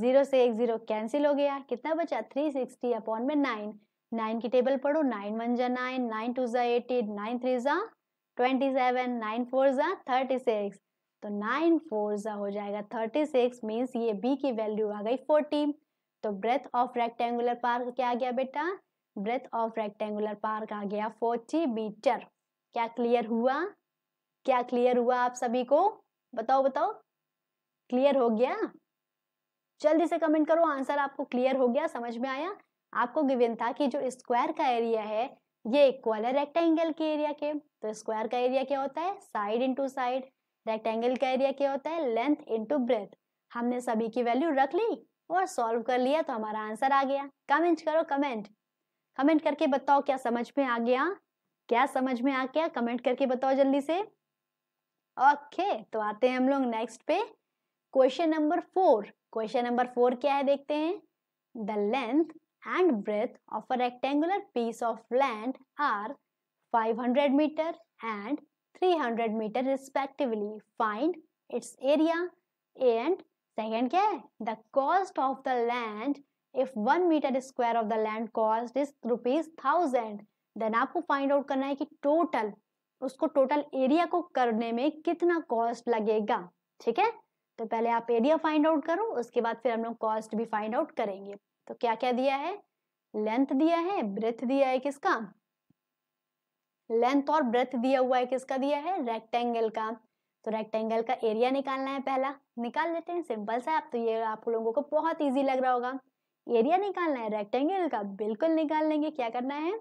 ज़ीरो से एक ज़ीरो कैंसिल हो गया कितना बचा थ्री सिक्सटी अपॉन में नाइन नाइन की टेबल पढ़ो नाइन वन जा नाइन नाइन टू ज़ा एटी नाइन थ्री ज़ा ट्वेंटी सेवन नाइन फोर ज़ा थर्टी सिक्स तो नाइन फोर ज़ा हो जाएगा थर्टी सिक्स मीन्स ये बी की वैल्यू आ गई फोर्टी तो ब्रेथ ऑफ रेक्टेंगुलर पार्क क्या आ गया बेटा ब्रेथ ऑफ रेक्टेंगुलर पार्क आ गया फोर्टी मीटर क्या क्लियर हुआ क्या क्लियर हुआ आप सभी को बताओ बताओ क्लियर हो गया जल्दी से कमेंट करो आंसर आपको क्लियर हो गया समझ में आया आपको गिवन था कि जो स्क्वायर का एरिया है ये इक्वल है रेक्टेंगल के एरिया के तो स्क्वायर का एरिया क्या होता है साइड इंटू साइड रेक्टेंगल का एरिया क्या होता है लेंथ इंटू ब्रेथ हमने सभी की वैल्यू रख ली और सॉल्व कर लिया तो हमारा आंसर आ गया कमेंट करो कमेंट कमेंट करके बताओ क्या समझ में आ गया क्या समझ में आ गया कमेंट करके बताओ जल्दी से ओके okay, तो आते हैं हम लोग नेक्स्ट पे question number four question number four क्या है देखते हैं the length and breadth of a rectangular piece of land are 500 metre and 300 metre respectively find its area and second क्या है the cost of the land if one metre square of the land cost is rupees thousand then आपको find out करना है कि total उसको total area को करने में कितना कॉस्ट लगेगा ठीक है तो पहले आप एरिया फाइंड आउट करो उसके बाद फिर हम लोग कॉस्ट भी फाइंड आउट करेंगे तो क्या क्या दिया है लेंथ दिया है ब्रेथ दिया है किसका लेंथ और ब्रेथ दिया हुआ है किसका दिया है रेक्टेंगल का तो रेक्टेंगल का एरिया निकालना है पहला निकाल लेते हैं सिंपल सा आप तो ये आप लोगों को बहुत ईजी लग रहा होगा एरिया निकालना है रेक्टेंगल का बिल्कुल निकाल लेंगे क्या करना है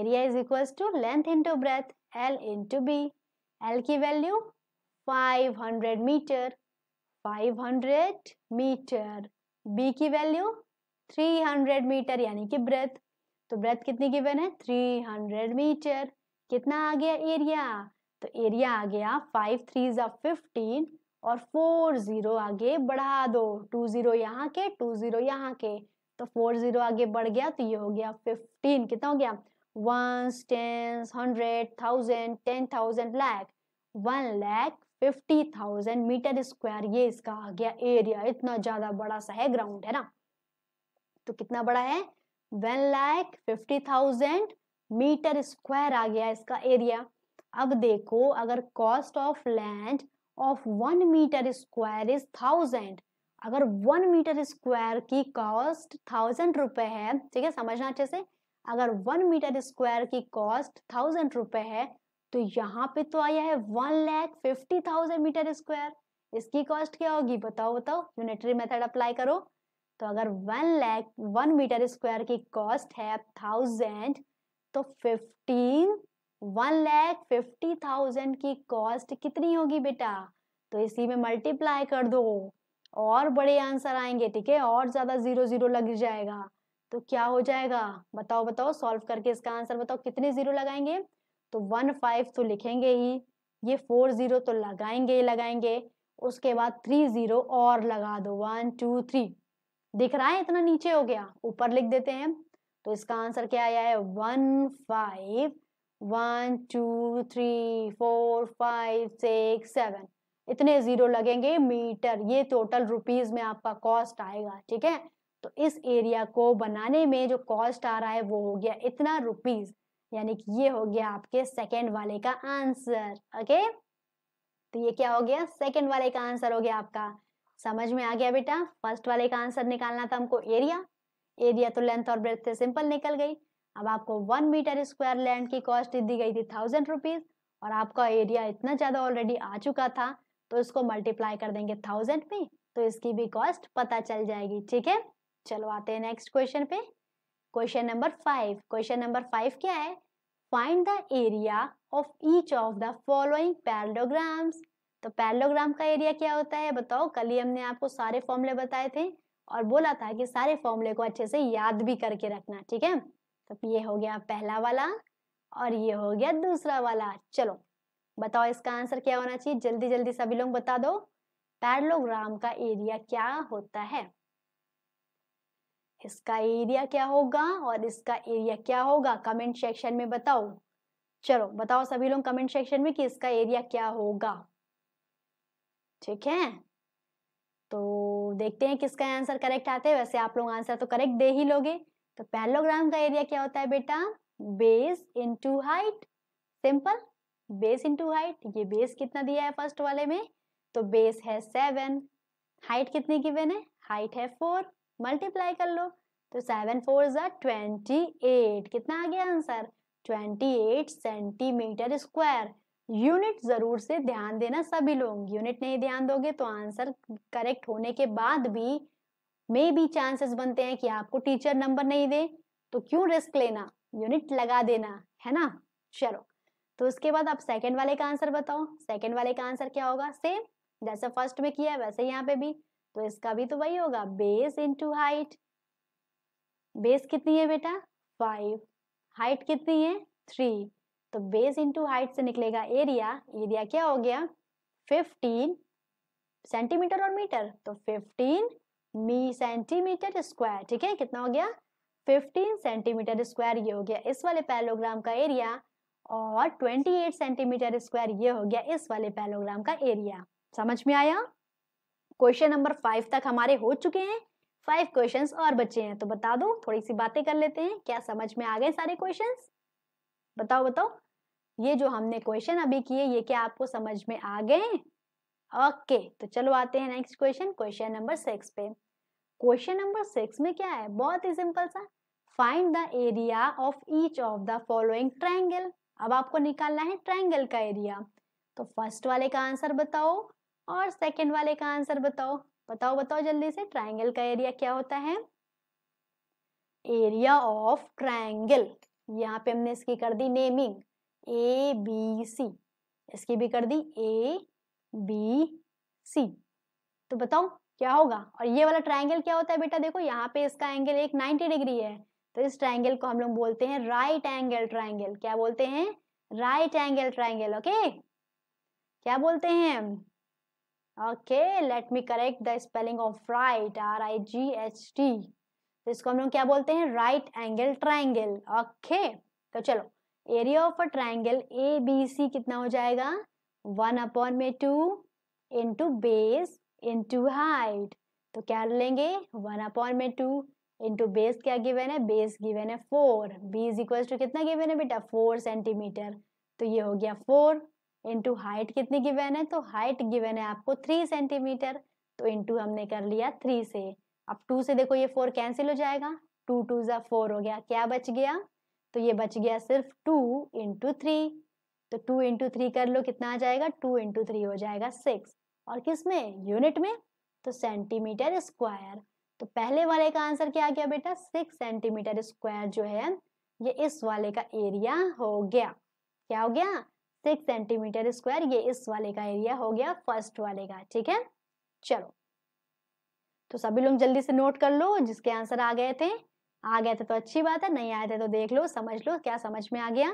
area is equal to length into breadth l into b l की वैल्यू 500 मीटर 500 मीटर बी की वैल्यू 300 मीटर यानी कि ब्रेथ तो ब्रेथ कितनी गिवन है 300 मीटर कितना आ गया एरिया तो एरिया आ गया फाइव थ्री ज़ा फिफ्टीन और फोर जीरो आगे बढ़ा दो टू जीरो यहाँ के टू जीरो यहाँ के तो फोर जीरो आगे बढ़ गया तो ये हो गया फिफ्टीन कितना हो गया ones tens hundred thousand ten thousand lakh one lakh fifty thousand metre square ये इसका आ गया एरिया इतना ज्यादा बड़ा सा है ग्राउंड है ना तो कितना बड़ा है one lakh fifty thousand metre square आ गया इसका एरिया अब देखो अगर cost of land of one metre square is thousand अगर वन मीटर स्क्वायर की कॉस्ट थाउजेंड रुपए है ठीक है समझना अच्छे से अगर वन मीटर स्क्वायर की कॉस्ट थाउजेंड रुपए है तो यहाँ पे तो आया है one lakh fifty thousand metre square इसकी कॉस्ट क्या होगी बताओ बताओ यूनिटरी मेथड अप्लाई करो तो अगर one lakh one metre square की कॉस्ट है थाउजेंड तो fifteen one lakh fifty thousand की कॉस्ट कितनी होगी बेटा तो इसी में मल्टीप्लाई कर दो और बड़े आंसर आएंगे ठीक है और ज़्यादा ज़ीरो ज़ीरो लग जाएगा तो क्या हो जाएगा बताओ बताओ सॉल्व करके इसका आंसर बताओ कितने ज़ीरो लगाएंगे तो वन फाइव तो लिखेंगे ही ये फोर ज़ीरो तो लगाएंगे ही लगाएंगे उसके बाद थ्री ज़ीरो और लगा दो वन टू थ्री दिख रहा है इतना नीचे हो गया ऊपर लिख देते हैं तो इसका आंसर क्या आया है one five one two three four five six seven इतने ज़ीरो लगेंगे मीटर ये टोटल रुपीज़ में आपका कॉस्ट आएगा ठीक है तो इस एरिया को बनाने में जो कॉस्ट आ रहा है वो हो गया इतना रुपीज़ यानी कि ये हो गया आपके सेकेंड वाले का आंसर ओके तो ये क्या हो गया सेकेंड वाले का आंसर हो गया आपका समझ में आ गया बेटा फर्स्ट वाले का आंसर निकालना था हमको एरिया एरिया तो लेंथ और ब्रेथ से सिंपल निकल गई अब आपको वन मीटर स्क्वायर लैंड की कॉस्ट दी गई थी थाउजेंड रुपीज और आपका एरिया इतना ज़्यादा ऑलरेडी आ चुका था तो इसको मल्टीप्लाई कर देंगे थाउजेंड में तो इसकी भी कॉस्ट पता चल जाएगी ठीक है चलो आते हैं नेक्स्ट क्वेश्चन पे question number five question number five क्या है find the area of each of the following parallelograms तो पैरलोग्राम का एरिया क्या होता है बताओ कल ही हमने आपको सारे फॉर्मुले बताए थे और बोला था कि सारे फॉर्मुले को अच्छे से याद भी करके रखना ठीक है तो ये हो गया पहला वाला और ये हो गया दूसरा वाला चलो बताओ इसका आंसर क्या होना चाहिए जल्दी जल्दी सभी लोग बता दो पैरलोग्राम का एरिया क्या होता है इसका एरिया क्या होगा और इसका एरिया क्या होगा कमेंट सेक्शन में बताओ चलो बताओ सभी लोग कमेंट सेक्शन में कि इसका एरिया क्या होगा ठीक है तो देखते हैं किसका आंसर करेक्ट आते हैं वैसे आप लोग आंसर तो करेक्ट दे ही लोगे तो पैरलोग्राम का एरिया क्या होता है बेटा base into height simple base into height ये बेस कितना दिया है फर्स्ट वाले में तो बेस है सेवन हाइट कितनी गिवन है हाइट है फोर मल्टीप्लाई कर लो तो सेवन फोर ज़ा ट्वेंटी एट कितना आ गया answer twenty eight centimetre square unit ज़रूर से ध्यान देना सभी लोग यूनिट नहीं ध्यान दोगे तो आंसर करेक्ट होने के बाद भी मे भी चांसेस बनते हैं कि आपको टीचर नंबर नहीं दे तो क्यों रिस्क लेना यूनिट लगा देना है ना चलो तो उसके बाद आप सेकेंड वाले का आंसर बताओ सेकेंड वाले का आंसर क्या होगा सेम जैसे फर्स्ट में किया है वैसे यहाँ पे भी तो इसका भी तो वही होगा बेस इंटू हाइट बेस कितनी है बेटा फाइव हाइट कितनी है थ्री तो बेस इंटू हाइट से निकलेगा एरिया एरिया क्या हो गया फिफ्टीन सेंटीमीटर और मीटर तो फिफ्टीन मी सेंटीमीटर स्क्वायर ठीक है कितना हो गया 15 सेंटीमीटर स्क्वायर ये हो गया इस वाले पैलोग्राम का एरिया और 28 सेंटीमीटर स्क्वायर ये हो गया इस वाले पैलोग्राम का एरिया समझ में आया क्वेश्चन नंबर फाइव तक हमारे हो चुके हैं फाइव क्वेश्चंस और बचे हैं तो बता दो थोड़ी सी बातें कर लेते हैं क्या समझ में आ गए सारे क्वेश्चन बताओ बताओ ये जो हमने क्वेश्चन अभी किए ये क्या आपको समझ में आ गए ओके okay, तो चलो आते हैं next question question number six पे क्वेश्चन नंबर सिक्स में क्या है बहुत ही सिंपल सा find the area of each of the following triangle अब आपको निकालना है ट्राइंगल का एरिया तो फर्स्ट वाले का आंसर बताओ और सेकेंड वाले का आंसर बताओ बताओ बताओ जल्दी से ट्राइंगल का एरिया क्या होता है एरिया ऑफ ट्राइंगल यहाँ पे हमने इसकी कर दी नेमिंग ए बी सी इसकी भी कर दी ए बी सी तो बताओ क्या होगा और ये वाला ट्राइंगल क्या होता है बेटा देखो यहाँ पे इसका एंगल एक नाइनटी डिग्री है तो इस ट्राइंगल को हम लोग बोलते हैं राइट एंगल ट्राइंगल क्या बोलते हैं राइट एंगल ट्राइंगल ओके क्या बोलते हैं okay let me correct the spelling of right R I G H T तो इसको हम लोग क्या बोलते हैं राइट एंगल ट्राइंगल ओके तो चलो area of a triangle A B C कितना हो जाएगा वन अपॉन में two into base into height तो क्या लेंगे वन अपॉन में टू इंटू बेस क्या गिवेन है बेस गिवेन है four b is equal to कितना गिवेन है बेटा फोर सेंटीमीटर तो ये हो गया फोर इंटू हाइट कितनी गिवेन है तो हाइट गिवेन है आपको थ्री सेंटीमीटर तो इंटू हमने कर लिया थ्री से अब टू से देखो ये फोर कैंसिल हो जाएगा टू टू ज़ा फोर हो गया क्या बच गया तो ये बच गया सिर्फ टू इंटू थ्री तो टू इंटू थ्री कर लो कितना आ जाएगा टू इंटू थ्री हो जाएगा सिक्स और किस में यूनिट में तो सेंटीमीटर स्क्वायर तो पहले वाले का आंसर क्या आ गया बेटा सिक्स सेंटीमीटर स्क्वायर जो है ये इस वाले का एरिया हो गया क्या हो गया सिक्स सेंटीमीटर स्क्वायर ये इस वाले का एरिया हो गया फर्स्ट वाले का ठीक है चलो तो सभी लोग जल्दी से नोट कर लो जिसके आंसर आ गए थे आ गए थे तो अच्छी बात है नहीं आए थे तो देख लो समझ लो क्या समझ में आ गया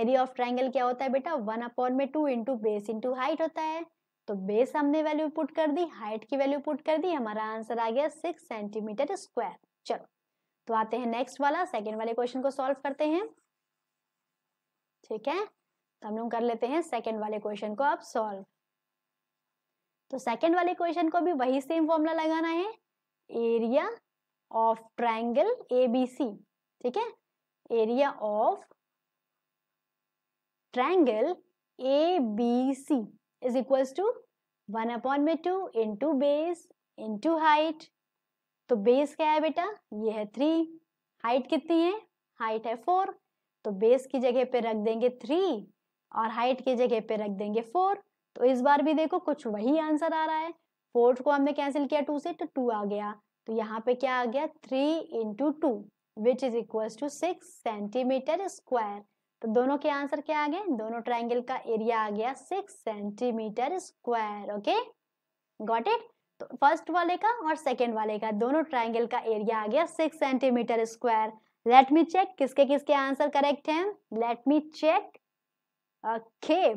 एरिया ऑफ ट्राइंगल क्या होता है बेटा वन अपॉन में two into base into height होता है तो बेस हमने वैल्यू पुट कर दी हाइट की वैल्यू पुट कर दी हमारा आंसर आ गया सिक्स सेंटीमीटर स्क्वायर चलो तो आते हैं नेक्स्ट वाला सेकेंड वाले क्वेश्चन को सॉल्व करते हैं ठीक है तो हम लोग कर लेते हैं सेकेंड वाले क्वेश्चन को अब सॉल्व तो सेकेंड वाले क्वेश्चन को भी वही सेम फॉर्मूला लगाना है area of triangle A B C ठीक है area of triangle A B C is equals to one upon में two into base into height तो बेस क्या है बेटा ये है थ्री हाइट कितनी है हाइट है फोर तो बेस की जगह पे रख देंगे थ्री और हाइट की जगह पे रख देंगे फोर तो इस बार भी देखो कुछ वही आंसर आ रहा है फोर्थ को हमने कैंसिल किया टू से तो टू आ गया तो यहाँ पे क्या आ गया three into two which is equal to six centimetre square तो दोनों के आंसर क्या आ गए दोनों ट्राइंगल का एरिया आ गया six centimetre square okay got it तो फर्स्ट वाले का और सेकेंड वाले का दोनों ट्राइंगल का एरिया आ गया six centimetre square let me check किसके किसके आंसर करेक्ट हैं लेट मी चेक ओके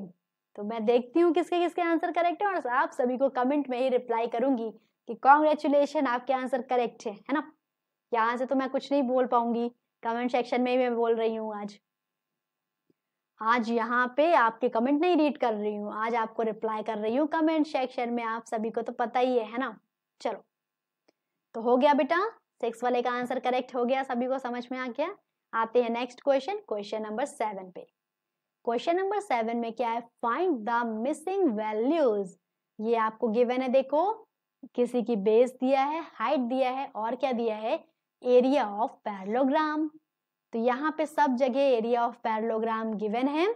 तो मैं देखती हूँ किसके किसके आंसर करेक्ट है और आप सभी को कमेंट में ही रिप्लाई करूंगी कि कॉन्ग्रेचुलेशन आपके आंसर करेक्ट है है ना यहाँ से तो मैं कुछ नहीं बोल पाऊंगी कमेंट सेक्शन में ही मैं बोल रही हूँ आज आज यहाँ पे आपके कमेंट नहीं रीड कर रही हूँ आज आपको रिप्लाई कर रही हूँ कमेंट सेक्शन में आप सभी को तो पता ही है, है ना चलो तो हो गया बेटा सिक्स वाले का आंसर करेक्ट हो गया सभी को समझ में आ गया आते हैं next question question number seven पे क्वेश्चन नंबर सेवन में क्या है फाइंड द मिसिंग वैल्यूज ये आपको गिवन है देखो किसी की बेस दिया है हाइट दिया है और क्या दिया है एरिया ऑफ पैरलोग्राम तो यहाँ पे सब जगह एरिया ऑफ पैरलोग्राम गिवन है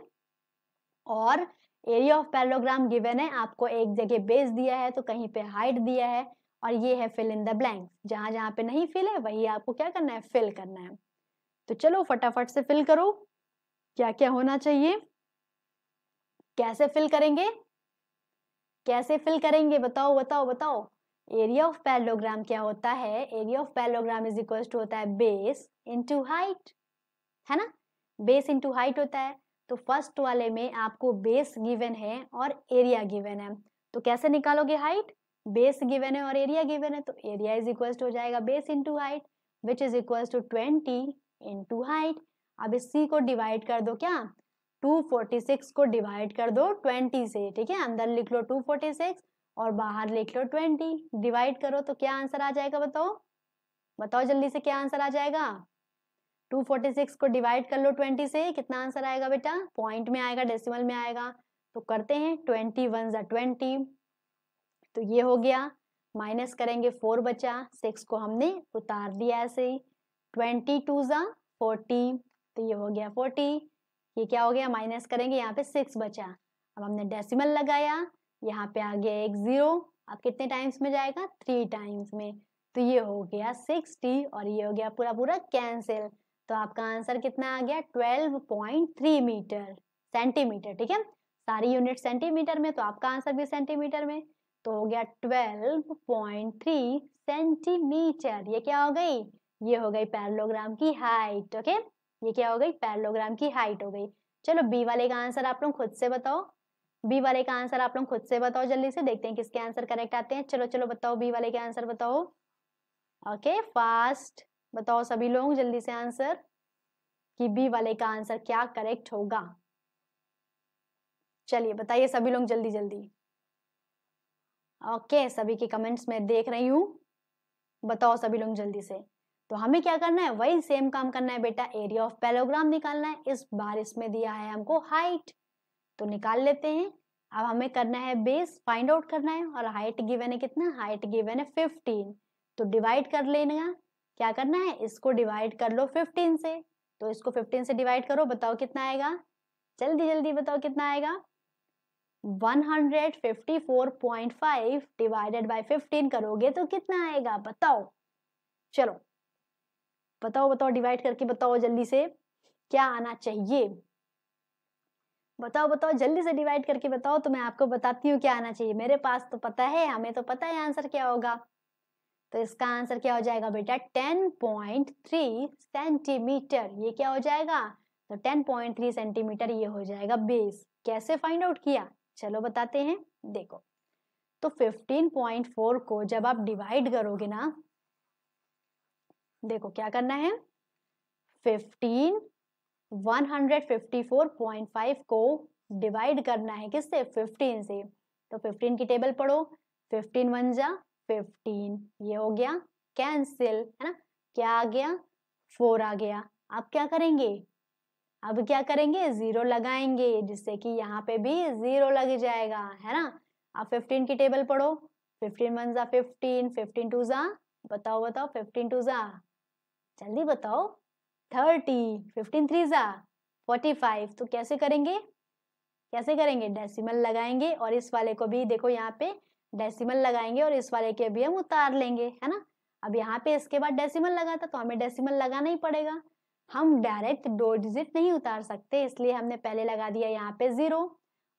और एरिया ऑफ पैरलोग्राम गिवन है आपको एक जगह बेस दिया है तो कहीं पे हाइट दिया है और ये है फिल इन द ब्लैंक जहां जहां पे नहीं फिल है वही आपको क्या करना है फिल करना है तो चलो फटाफट से फिल करो क्या क्या होना चाहिए कैसे फिल करेंगे कैसे फिल करेंगे बताओ बताओ बताओ एरिया ऑफ पैरलोग्राम क्या होता है area of parallelogram is equal to होता है बेस इनटू हाइट है ना बेस इंटू हाइट होता है तो फर्स्ट वाले में आपको बेस गिवन है और एरिया गिवन है तो कैसे निकालोगे हाइट बेस गिवन है और एरिया गिवन है तो एरिया इज इक्वल हो जाएगा base into height which is equal to twenty into height अब इसी को डिवाइड कर दो क्या 246 को डिवाइड कर दो 20 से ठीक है अंदर लिख लो 246 और बाहर लिख लो 20 डिवाइड करो तो क्या आंसर आ जाएगा बताओ बताओ जल्दी से क्या आंसर आ जाएगा 246 को डिवाइड कर लो 20 से कितना आंसर आएगा बेटा पॉइंट में आएगा डेसिमल में आएगा तो करते हैं ट्वेंटी वन ज़ा ट्वेंटी तो ये हो गया माइनस करेंगे फोर बचा सिक्स को हमने उतार दिया ऐसे ही ट्वेंटी टू ज़ा फोर्टी तो ये हो गया फोर्टी ये क्या हो गया माइनस करेंगे यहाँ पे सिक्स बचा अब हमने डेसिमल लगाया यहाँ पे आ गया एक ज़ीरो अब कितने टाइम्स में जाएगा थ्री टाइम्स में तो ये हो गया सिक्सटी और ये हो गया पूरा पूरा कैंसिल तो आपका आंसर कितना आ गया 12.3 मीटर सेंटीमीटर ठीक है सारी यूनिट सेंटीमीटर में तो आपका आंसर भी सेंटीमीटर में तो हो गया 12.3 सेंटीमीटर ये क्या हो गई ये हो गई पैरलोग्राम की हाइट ओके ये क्या हो गई पैरलोग्राम की हाइट हो गई चलो बी वाले का आंसर आप लोग खुद से बताओ बी वाले का आंसर आप लोग खुद से बताओ जल्दी से देखते हैं किसके आंसर करेक्ट आते हैं चलो चलो बताओ बी वाले के आंसर बताओ ओके फास्ट बताओ सभी लोग जल्दी से आंसर कि बी वाले का आंसर क्या करेक्ट होगा चलिए बताइए सभी लोग जल्दी जल्दी ओके सभी के कमेंट्स में देख रही हूँ बताओ सभी लोग जल्दी से तो हमें क्या करना है वही सेम काम करना है बेटा एरिया ऑफ पैलोग्राम निकालना है इस बार इसमें दिया है हमको हाइट तो निकाल लेते हैं अब हमें करना है बेस फाइंड आउट करना है और हाइट गिवेन है कितना हाइट गिवेन है फिफ्टीन तो डिवाइड कर लेना क्या करना है इसको डिवाइड कर लो 15 से तो इसको 15 से डिवाइड करो बताओ कितना आएगा जल्दी जल्दी बताओ कितना आएगा 154.5 डिवाइडेड बाय 15 करोगे तो कितना आएगा बताओ चलो बताओ बताओ डिवाइड करके बताओ जल्दी से क्या आना चाहिए बताओ बताओ जल्दी से डिवाइड करके बताओ तो मैं आपको बताती हूँ क्या आना चाहिए मेरे पास तो पता है हमें तो पता है आंसर क्या होगा तो इसका आंसर क्या हो जाएगा बेटा 10.3 सेंटीमीटर ये क्या हो जाएगा तो 10.3 सेंटीमीटर ये हो जाएगा बेस कैसे फाइंड आउट किया चलो बताते हैं देखो तो 15.4 को जब आप डिवाइड करोगे ना देखो क्या करना है 15 154.5 को डिवाइड करना है किससे 15 से तो 15 की टेबल पढ़ो 15 वन जा फिफ्टीन ये हो गया कैंसिल है ना क्या आ गया फोर आ गया अब क्या करेंगे अब क्या करेंगे जीरो लगाएंगे जिससे कि यहाँ पे भी जीरो लग जाएगा है ना अब फिफ्टीन की टेबल पढ़ो फिफ्टीन वन जा फिफ्टीन फिफ्टीन टू जा बताओ बताओ फिफ्टीन टू जा जल्दी बताओ थर्टी फिफ्टीन थ्री जा फोर्टी फाइव तो कैसे करेंगे कैसे करेंगे डेसिमल लगाएंगे और इस वाले को भी देखो यहाँ पे डेसिमल लगाएंगे और इस वाले के भी हम उतार लेंगे है ना अब यहाँ पे इसके बाद डेसिमल लगा था तो हमें डेसिमल लगाना ही पड़ेगा हम डायरेक्ट दो डिजिट नहीं उतार सकते इसलिए हमने पहले लगा दिया यहाँ पे जीरो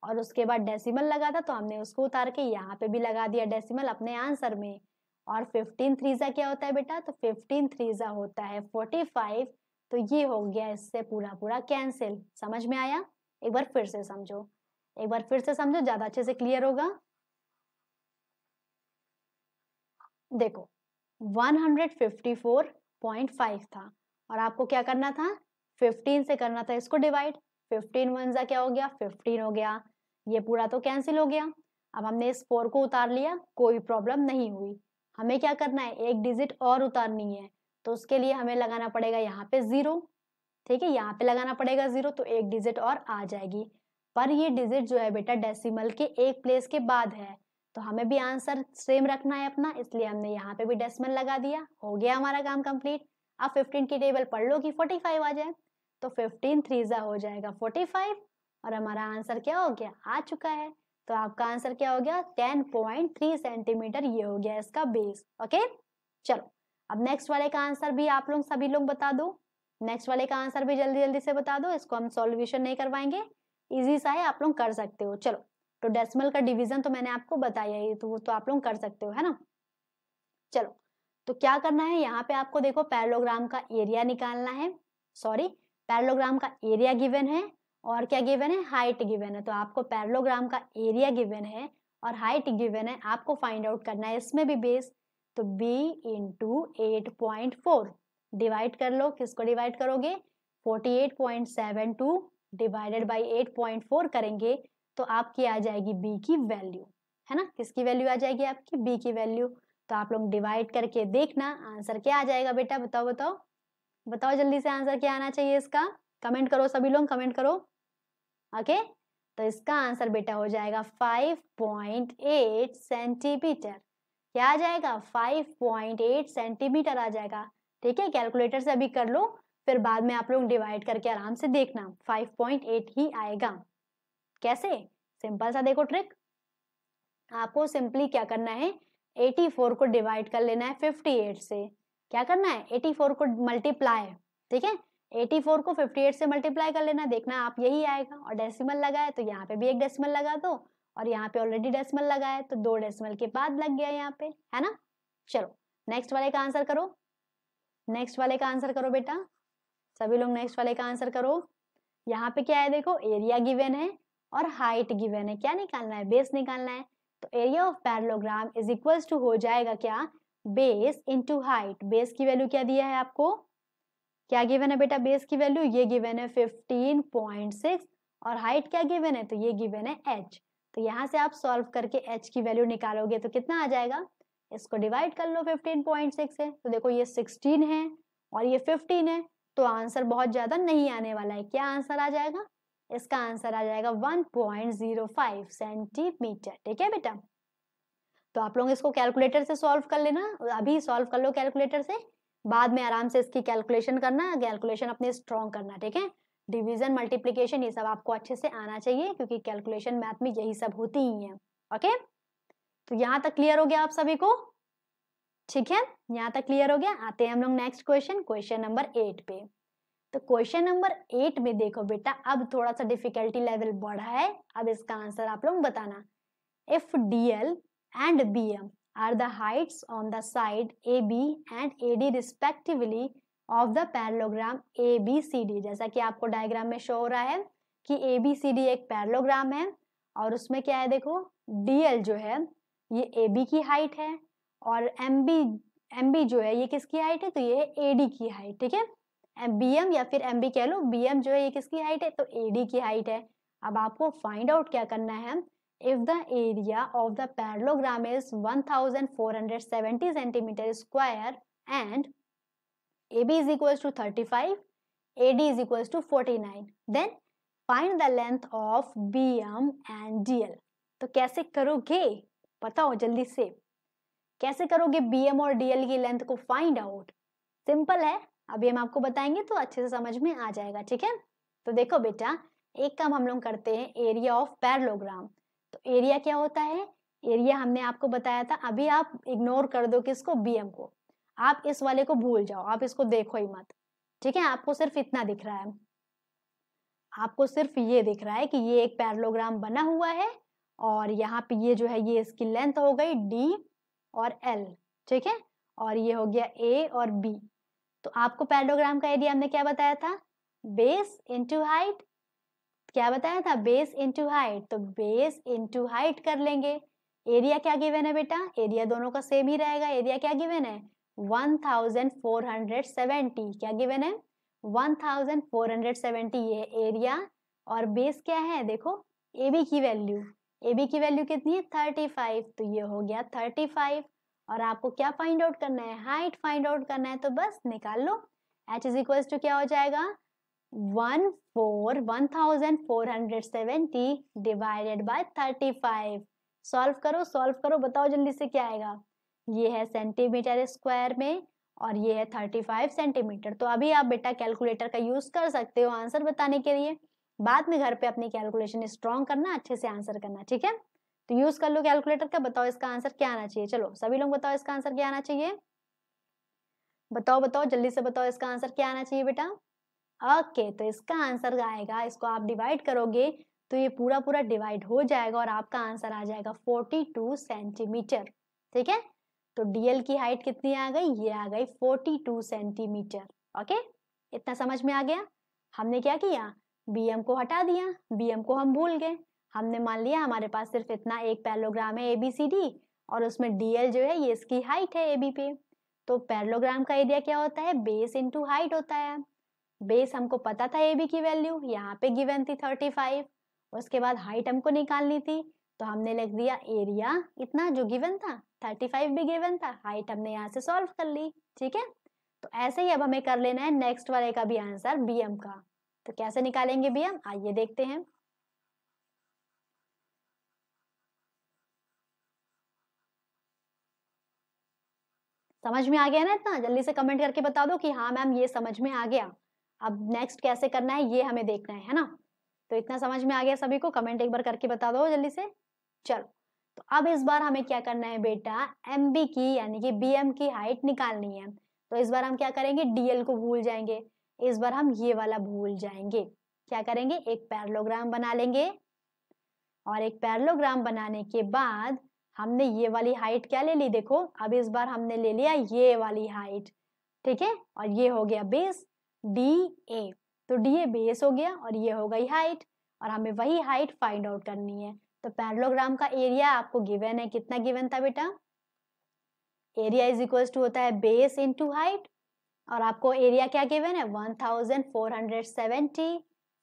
और उसके बाद डेसिमल लगा था तो हमने उसको उतार के यहाँ पे भी लगा दिया डेसिमल अपने आंसर में और फिफ्टीन थ्रीजा क्या होता है बेटा तो फिफ्टीन थ्रीजा होता है फोर्टी फाइव तो ये हो गया इससे पूरा पूरा कैंसिल समझ में आया एक बार फिर से समझो एक बार फिर से समझो ज़्यादा अच्छे से क्लियर होगा देखो 154.5 था और आपको क्या करना था 15 से करना था इसको डिवाइड 15 वन जा क्या हो गया 15 हो गया ये पूरा तो कैंसिल हो गया अब हमने इस फोर को उतार लिया कोई प्रॉब्लम नहीं हुई हमें क्या करना है एक डिजिट और उतारनी है तो उसके लिए हमें लगाना पड़ेगा यहाँ पे ज़ीरो ठीक है यहाँ पे लगाना पड़ेगा ज़ीरो तो एक डिजिट और आ जाएगी पर ये डिजिट जो है बेटा डेसिमल के एक प्लेस के बाद है तो हमें भी आंसर सेम रखना है अपना इसलिए हमने यहाँ पे भी डेसिमल लगा दिया हो गया हमारा काम कंप्लीट अब 15 की टेबल पढ़ लो कि 45 आ जाए तो 15 जा हो जाएगा 45 और हमारा आंसर क्या हो गया आ चुका है तो आपका आंसर क्या हो गया 10.3 सेंटीमीटर ये हो गया इसका बेस ओके चलो अब नेक्स्ट वाले का आंसर भी आप लोग सभी लोग बता दो नेक्स्ट वाले का आंसर भी जल्दी जल्दी से बता दो इसको हम सॉल्यूशन नहीं करवाएंगे इजी सा है आप लोग कर सकते हो चलो तो डेसिमल का डिवीजन तो मैंने आपको बताया ही तो वो तो आप लोग कर सकते हो है ना चलो तो क्या करना है यहाँ पे आपको देखो पैरलोग्राम का एरिया निकालना है सॉरी पैरलोग्राम का एरिया गिवन है और क्या गिवन है हाइट गिवन है तो आपको पैरलोग्राम का एरिया गिवन है और हाइट गिवन है आपको फाइंड आउट करना है इसमें भी बेस तो b into eight point four divide कर लो किसको डिवाइड करोगे forty eight point seven two divided by eight point four करेंगे तो आपकी आ जाएगी बी की वैल्यू है ना किसकी वैल्यू आ जाएगी आपकी बी की वैल्यू तो आप लोग डिवाइड करके देखना आंसर क्या आ जाएगा बेटा बताओ बताओ बताओ जल्दी से आंसर क्या आना चाहिए इसका कमेंट करो सभी लोग कमेंट करो ओके तो इसका आंसर बेटा हो जाएगा 5.8 सेंटीमीटर क्या आ जाएगा 5.8 सेंटीमीटर आ जाएगा ठीक है कैलकुलेटर से अभी कर लो फिर बाद में आप लोग डिवाइड करके आराम से देखना 5.8 ही आएगा कैसे सिंपल सा देखो ट्रिक आपको सिंपली क्या करना है 84 को डिवाइड कर लेना है 58 से क्या करना है 84 को मल्टीप्लाई ठीक है 84 को 58 से मल्टीप्लाई कर लेना देखना आप यही आएगा और डेसिमल लगा है तो यहाँ पे भी एक डेसिमल लगा दो और यहाँ पे ऑलरेडी डेसिमल लगा है तो दो डेसिमल के बाद लग गया यहाँ पे है ना चलो नेक्स्ट वाले का आंसर करो नेक्स्ट वाले का आंसर करो बेटा सभी लोग नेक्स्ट वाले का आंसर करो यहाँ पे क्या है देखो एरिया गिवेन है और हाइट गिवेन है क्या निकालना है बेस निकालना है तो area of parallelogram is equal to हो जाएगा क्या बेस इंटू हाइट बेस की वैल्यू क्या दिया है आपको क्या गिवन है बेटा बेस की वैल्यू ये गिवन है फिफ्टीन पॉइंट सिक्स और हाइट क्या गिवन है तो ये गिवन है एच तो यहाँ से आप सॉल्व करके एच की वैल्यू निकालोगे तो कितना आ जाएगा इसको डिवाइड कर लो फिफ्टीन पॉइंट सिक्स है तो देखो ये सिक्सटीन है और ये फिफ्टीन है तो आंसर बहुत ज़्यादा नहीं आने वाला है क्या आंसर आ जाएगा इसका आंसर आ जाएगा 1.05 सेंटीमीटर ठीक है बेटा तो आप लोग इसको कैलकुलेटर से सॉल्व कर लेना अभी सॉल्व कर लो कैलकुलेटर से बाद में आराम से इसकी कैलकुलेशन करना कैलकुलेशन अपने स्ट्रॉन्ग करना ठीक है डिवीजन मल्टीप्लीकेशन ये सब आपको अच्छे से आना चाहिए क्योंकि कैलकुलेशन मैथ में यही सब होती ही है ओके तो यहाँ तक क्लियर हो गया आप सभी को ठीक है यहाँ तक क्लियर हो गया आते हैं हम लोग next question question number eight पे तो क्वेश्चन नंबर एट में देखो बेटा अब थोड़ा सा डिफिकल्टी लेवल बढ़ा है अब इसका आंसर आप लोग बताना if D L and B M are the heights on the side A B and A D respectively of the parallelogram A B C D जैसा कि आपको डायग्राम में शो हो रहा है कि ए बी सी डी एक parallelogram है और उसमें क्या है देखो डी एल जो है ये ए बी की हाइट है और एम बी एम बी जो है ये किसकी हाइट है तो ये ए डी की हाइट ठीक है बीएम या फिर एम बी कह लो बी एम जो है ये किसकी हाइट है तो ए डी की हाइट है अब आपको फाइंड आउट क्या करना है if the area of the parallelogram is 1470 centimetre square and A B is equal to 35 A D is equal to 49 then find the length of B M and D L तो कैसे करोगे पता हो जल्दी से कैसे करोगे बी एम और डी एल की लेंथ को फाइंड आउट सिंपल है अभी हम आपको बताएंगे तो अच्छे से समझ में आ जाएगा ठीक है तो देखो बेटा एक काम हम लोग करते हैं एरिया ऑफ पैरलोग्राम तो एरिया क्या होता है एरिया हमने आपको बताया था अभी आप इग्नोर कर दो किसको बीएम को आप इस वाले को भूल जाओ आप इसको देखो ही मत ठीक है आपको सिर्फ इतना दिख रहा है आपको सिर्फ ये दिख रहा है कि ये एक पैरलोग्राम बना हुआ है और यहाँ पे ये जो है ये इसकी लेंथ हो गई डी और एल ठीक है और ये हो गया ए और बी तो आपको पैरोग्राम का एरिया हमने क्या बताया था बेस इंटू हाइट क्या बताया था बेस इंटू हाइट तो बेस इंटू हाइट कर लेंगे एरिया क्या गिवेन है बेटा एरिया दोनों का सेम ही रहेगा एरिया क्या गिवन है 1470 क्या गिवेन है 1470 ये एरिया और बेस क्या है देखो ए बी की वैल्यू ए बी की वैल्यू कितनी है 35 तो ये हो गया 35 और आपको क्या फाइंड आउट करना है हाइट फाइंड आउट करना है तो बस निकाल लो एच इज इक्वल टू क्या हो जाएगा one four one thousand four hundred seventy divided by thirty five solve करो सॉल्व करो बताओ जल्दी से क्या आएगा ये है सेंटीमीटर स्क्वायर में और ये है थर्टी फाइव सेंटीमीटर तो अभी आप बेटा कैलकुलेटर का यूज़ कर सकते हो आंसर बताने के लिए बाद में घर पे अपनी कैलकुलेशन स्ट्रॉन्ग करना अच्छे से आंसर करना ठीक है तो यूज कर लो कैलकुलेटर का बताओ इसका आंसर क्या आना चाहिए चलो सभी लोग बताओ इसका आंसर क्या आना चाहिए बताओ बताओ जल्दी से बताओ इसका आंसर क्या आना चाहिए बेटा ओके तो इसका आंसर आएगा इसको आप डिवाइड करोगे तो ये पूरा पूरा डिवाइड हो जाएगा और आपका आंसर आ जाएगा 42 सेंटीमीटर ठीक है तो डीएल की हाइट कितनी आ गई ये आ गई 42 सेंटीमीटर ओके इतना समझ में आ गया हमने क्या किया बीएम को हटा दिया बीएम को हम भूल गए हमने मान लिया हमारे पास सिर्फ इतना एक पैरलोग्राम है ए बी सी डी और उसमें डीएल जो है ये इसकी हाइट है ए बी पे तो पैरलोग्राम का एरिया क्या होता है बेस इंटू हाइट होता है बेस हमको पता था ए बी की वैल्यू यहाँ पे गिवन थी थर्टी फाइव उसके बाद हाइट हमको निकालनी थी तो हमने लिख दिया एरिया इतना जो गिवन था थर्टी फाइव भी गिवन था हाइट हमने यहाँ से सॉल्व कर ली ठीक है तो ऐसे ही अब हमें कर लेना है नेक्स्ट वाले का भी आंसर बी एम का तो कैसे निकालेंगे बी एम आइए देखते हैं समझ में आ गया ना इतना जल्दी से कमेंट करके बता दो कि हाँ मैम ये समझ में आ गया अब नेक्स्ट कैसे करना है ये हमें देखना है है ना तो इतना समझ में आ गया सभी को कमेंट एक बार करके बता दो जल्दी से चलो तो अब इस बार हमें क्या करना है बेटा एम बी की यानी कि बी एम की हाइट निकालनी है तो इस बार हम क्या करेंगे डीएल को भूल जाएंगे इस बार हम ये वाला भूल जाएंगे क्या करेंगे एक पैरलोग्राम बना लेंगे और एक पैरलोग्राम बनाने के बाद हमने ये वाली हाइट क्या ले ली देखो अब इस बार हमने ले लिया ये वाली हाइट ठीक है और ये हो गया बेस डी ए तो डी ए बेस हो गया और ये हो गई हाइट और हमें वही हाइट फाइंड आउट करनी है तो पैरलोग्राम का एरिया आपको गिवन है कितना गिवन था बेटा एरिया इज इक्वल टू होता है बेस टू हाइट और आपको एरिया क्या गिवन है 1470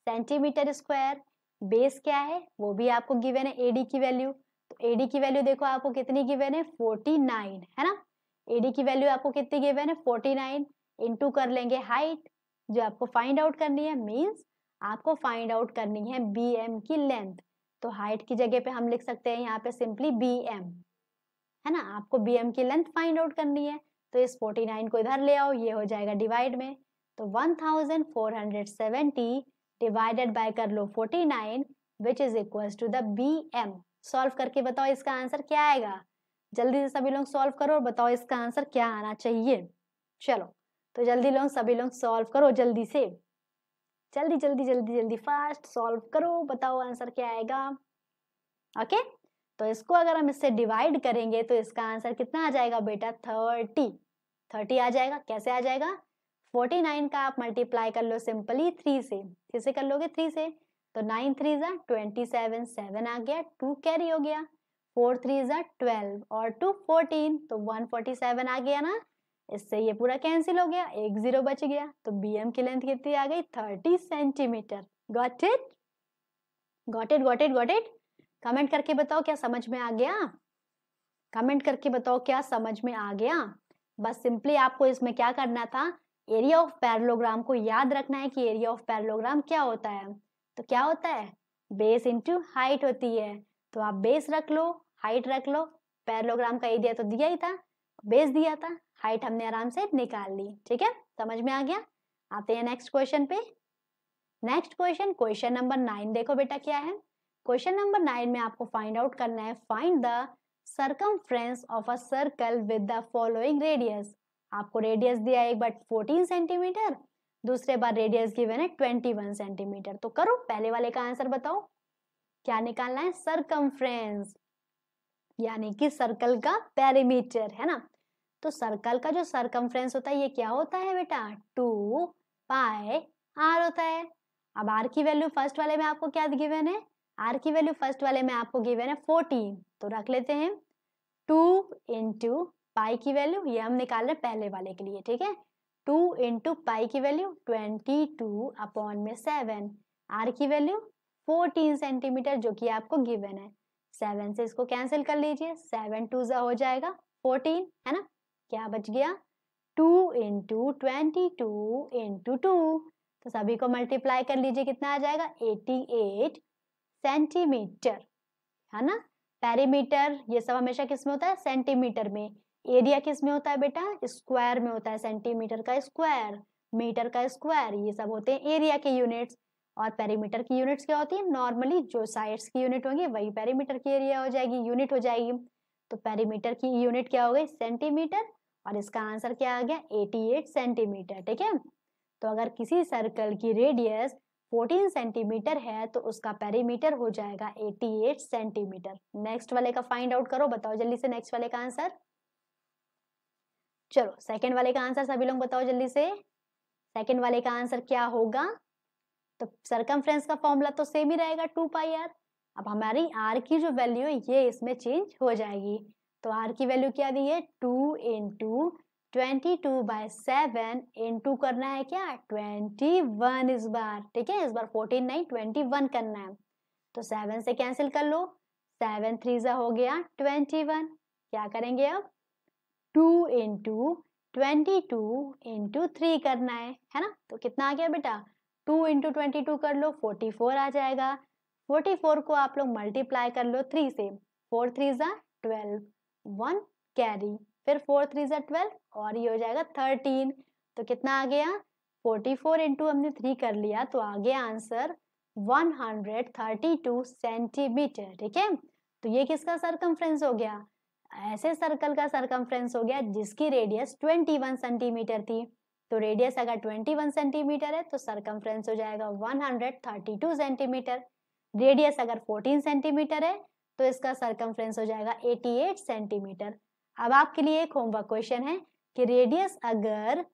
सेंटीमीटर स्क्वायर बेस क्या है वो भी आपको गिवन है एडी की वैल्यू तो एडी की वैल्यू देखो आपको कितनी गिवन है फोर्टी नाइन है ना एडी की वैल्यू आपको कितनी गिवन है फोर्टी नाइन इंटू कर लेंगे हाइट जो आपको फाइंड आउट करनी है मीन्स आपको फाइंड आउट करनी है बी की लेंथ तो हाइट की जगह पे हम लिख सकते हैं यहाँ पे सिंपली बी है ना आपको बी की लेंथ फाइंड आउट करनी है तो इस 49 को इधर ले आओ ये हो जाएगा डिवाइड में तो 1470 डिवाइडेड बाय कर लो 49 nine which is equal to the B solve करके बताओ इसका आंसर क्या आएगा जल्दी से सभी लोग सॉल्व करो और बताओ इसका आंसर क्या आना चाहिए चलो तो जल्दी लोग सभी लोग सॉल्व करो जल्दी से जल्दी जल्दी जल्दी जल्दी फास्ट सॉल्व करो बताओ आंसर क्या आएगा ओके तो इसको अगर हम इससे डिवाइड करेंगे तो इसका आंसर कितना आ जाएगा बेटा थर्टी थर्टी आ जाएगा कैसे आ जाएगा फोर्टी नाइन का आप मल्टीप्लाई कर लो सिंपली थ्री से किसे कर लोगे थ्री से तो नाइन थ्री ज़ा ट्वेंटी सेवन सेवन आ गया टू कैरी हो गया फोर थ्री ज़ा ट्वेल्व और टू फोर्टीन तो वन फोर्टी सेवन आ गया ना इससे ये पूरा कैंसिल हो गया एक ज़ीरो बच गया तो बी एम की लेंथ कितनी आ गई thirty centimetre got it got it got it got it comment करके बताओ क्या समझ में आ गया कमेंट करके बताओ क्या समझ में आ गया बस सिंपली आपको इसमें क्या करना था एरिया ऑफ पैरलोग्राम को याद रखना है कि एरिया ऑफ पैरलोग्राम क्या होता है तो क्या होता है बेस इंटू हाइट होती है तो आप बेस रख लो हाइट रख लो पैरलोग्राम का एरिया तो दिया ही था बेस दिया था हाइट हमने आराम से निकाल ली ठीक है समझ में आ गया आते हैं नेक्स्ट क्वेश्चन पे next question question number nine देखो बेटा क्या है क्वेश्चन नंबर नाइन में आपको फाइंड आउट करना है find the circumference of a circle with the following radius आपको रेडियस दिया है एक बट 14 सेंटीमीटर दूसरे बार रेडियस गिवन है ट्वेंटी वन सेंटीमीटर तो करो पहले वाले का आंसर बताओ क्या निकालना है सरकमफ्रेंस यानी कि सर्कल का पेरीमीटर है ना तो सर्कल का जो सरकमफ्रेंस होता है ये क्या होता है बेटा टू पाए आर होता है अब आर की वैल्यू फर्स्ट वाले में आपको क्या गिवेन है आर की वैल्यू फर्स्ट वाले में आपको गिवेन है फोर्टीन तो रख लेते हैं टू इंटू पाई की वैल्यू ये हम निकाल रहे हैं पहले वाले के लिए ठीक है टू इंटू पाई की वैल्यू ट्वेंटी टू अपॉन में सेवन आर की वैल्यू फोर्टीन सेंटीमीटर जो कि आपको गिवन है सेवन से इसको कैंसिल कर लीजिए सेवन टू जो हो जाएगा फोर्टीन है ना क्या बच गया two into twenty two into two तो सभी को मल्टीप्लाई कर लीजिए कितना आ जाएगा एटी एट सेंटीमीटर है ना पेरीमीटर ये सब हमेशा किसमें होता है सेंटीमीटर में एरिया किस में होता है बेटा स्क्वायर में होता है सेंटीमीटर का स्क्वायर मीटर का स्क्वायर ये सब होते हैं एरिया के यूनिट्स और पेरीमीटर की यूनिट्स क्या होती है नॉर्मली जो साइड्स की यूनिट होंगी वही पेरीमीटर की एरिया हो जाएगी यूनिट हो जाएगी तो पेरीमीटर की यूनिट क्या हो गई सेंटीमीटर और इसका आंसर क्या आ गया 88 सेंटीमीटर ठीक है तो अगर किसी सर्कल की रेडियस 14 सेंटीमीटर है तो उसका पेरीमीटर हो जाएगा 88 सेंटीमीटर नेक्स्ट वाले का फाइंड आउट करो बताओ जल्दी से नेक्स्ट वाले का आंसर चलो सेकंड वाले का आंसर सभी लोग बताओ जल्दी से सेकंड वाले का आंसर क्या होगा तो सरकम का फॉर्मूला तो सेम ही रहेगा टू पाई आर अब हमारी आर की जो वैल्यू है ये इसमें चेंज हो जाएगी तो आर की वैल्यू क्या दी है two two twenty two by seven two करना है क्या ट्वेंटी वन इस बार ठीक है इस बार फोर्टीन नहीं ट्वेंटी वन करना है तो सेवन से कैंसिल कर लो सेवन थ्री सा हो गया ट्वेंटी वन क्या करेंगे अब two into twenty two into three करना है है ना तो कितना आ गया बेटा टू इंटू ट्वेंटी टू कर लो फोर्टी फोर आ जाएगा फोर्टी फोर को आप लोग मल्टीप्लाई कर लो थ्री से फोर थ्री ज़ा ट्वेल्व वन कैरी फिर फोर थ्री ज़ा ट्वेल्व और ये हो जाएगा थर्टीन तो कितना आ गया फोर्टी फोर इंटू हमने थ्री कर लिया तो आ गया answer one hundred thirty two centimetre ठीक है तो ये किसका सरकमफ्रेंस हो गया ऐसे सर्कल का सरकमफ्रेंस हो गया जिसकी रेडियस 21 सेंटीमीटर थी तो रेडियस अगर 21 सेंटीमीटर है तो सरकमफ्रेंस हो जाएगा 132 सेंटीमीटर रेडियस अगर 14 सेंटीमीटर है तो इसका सरकमफ्रेंस हो जाएगा 88 सेंटीमीटर अब आपके लिए एक होमवर्क क्वेश्चन है कि रेडियस अगर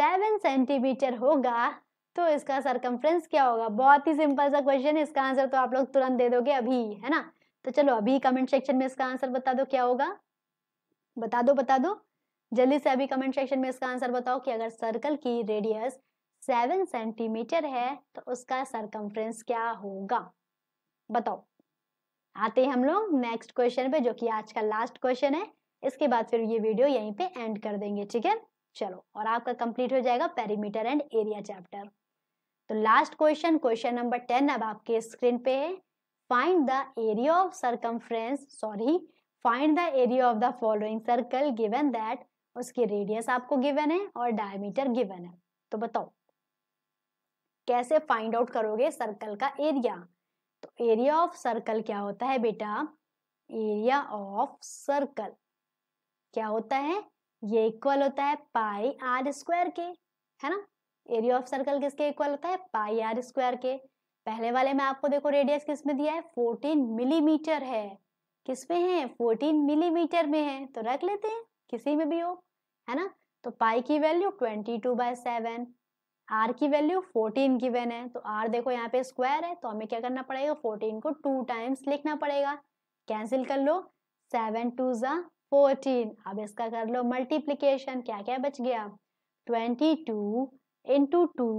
7 सेंटीमीटर होगा तो इसका सरकमफ्रेंस क्या होगा बहुत ही सिंपल सा क्वेश्चन है इसका आंसर तो आप लोग तुरंत दे दोगे अभी है ना तो चलो अभी कमेंट सेक्शन में इसका आंसर बता दो क्या होगा बता दो बता दो जल्दी से अभी कमेंट सेक्शन में इसका आंसर बताओ कि अगर सर्कल की रेडियस सेवन सेंटीमीटर है तो उसका सरकमफ्रेंस क्या होगा बताओ आते हैं हम लोग नेक्स्ट क्वेश्चन पे जो कि आज का लास्ट क्वेश्चन है इसके बाद फिर ये वीडियो यहीं पे एंड कर देंगे ठीक है चलो और आपका कंप्लीट हो जाएगा पेरीमीटर एंड एरिया चैप्टर तो last question question number ten अब आपके स्क्रीन पे है find the area of circumference sorry find the area of the following circle given that उसकी रेडियस आपको गिवन है और डायमीटर गिवन है तो बताओ कैसे फाइंड आउट करोगे सर्कल का एरिया तो एरिया ऑफ सर्कल क्या होता है बेटा एरिया ऑफ सर्कल क्या होता है ये इक्वल होता है पाई आर स्क्वायर के है ना एरिया ऑफ सर्कल किसके इक्वल होता है पाई आर स्क्वायर के पहले वाले में आपको देखो रेडियस किस में दिया है 14 मिलीमीटर है किस में है 14 मिलीमीटर में है तो रख लेते हैं किसी में भी हो है ना तो पाई की value 22 two by seven R की वैल्यू 14 गिवन है तो आर देखो यहाँ पे स्क्वायर है तो हमें क्या करना पड़ेगा 14 को टू टाइम्स लिखना पड़ेगा कैंसिल कर लो सेवन टू ज़ा फोर्टीन अब इसका कर लो मल्टीप्लीकेशन क्या क्या बच गया twenty two into two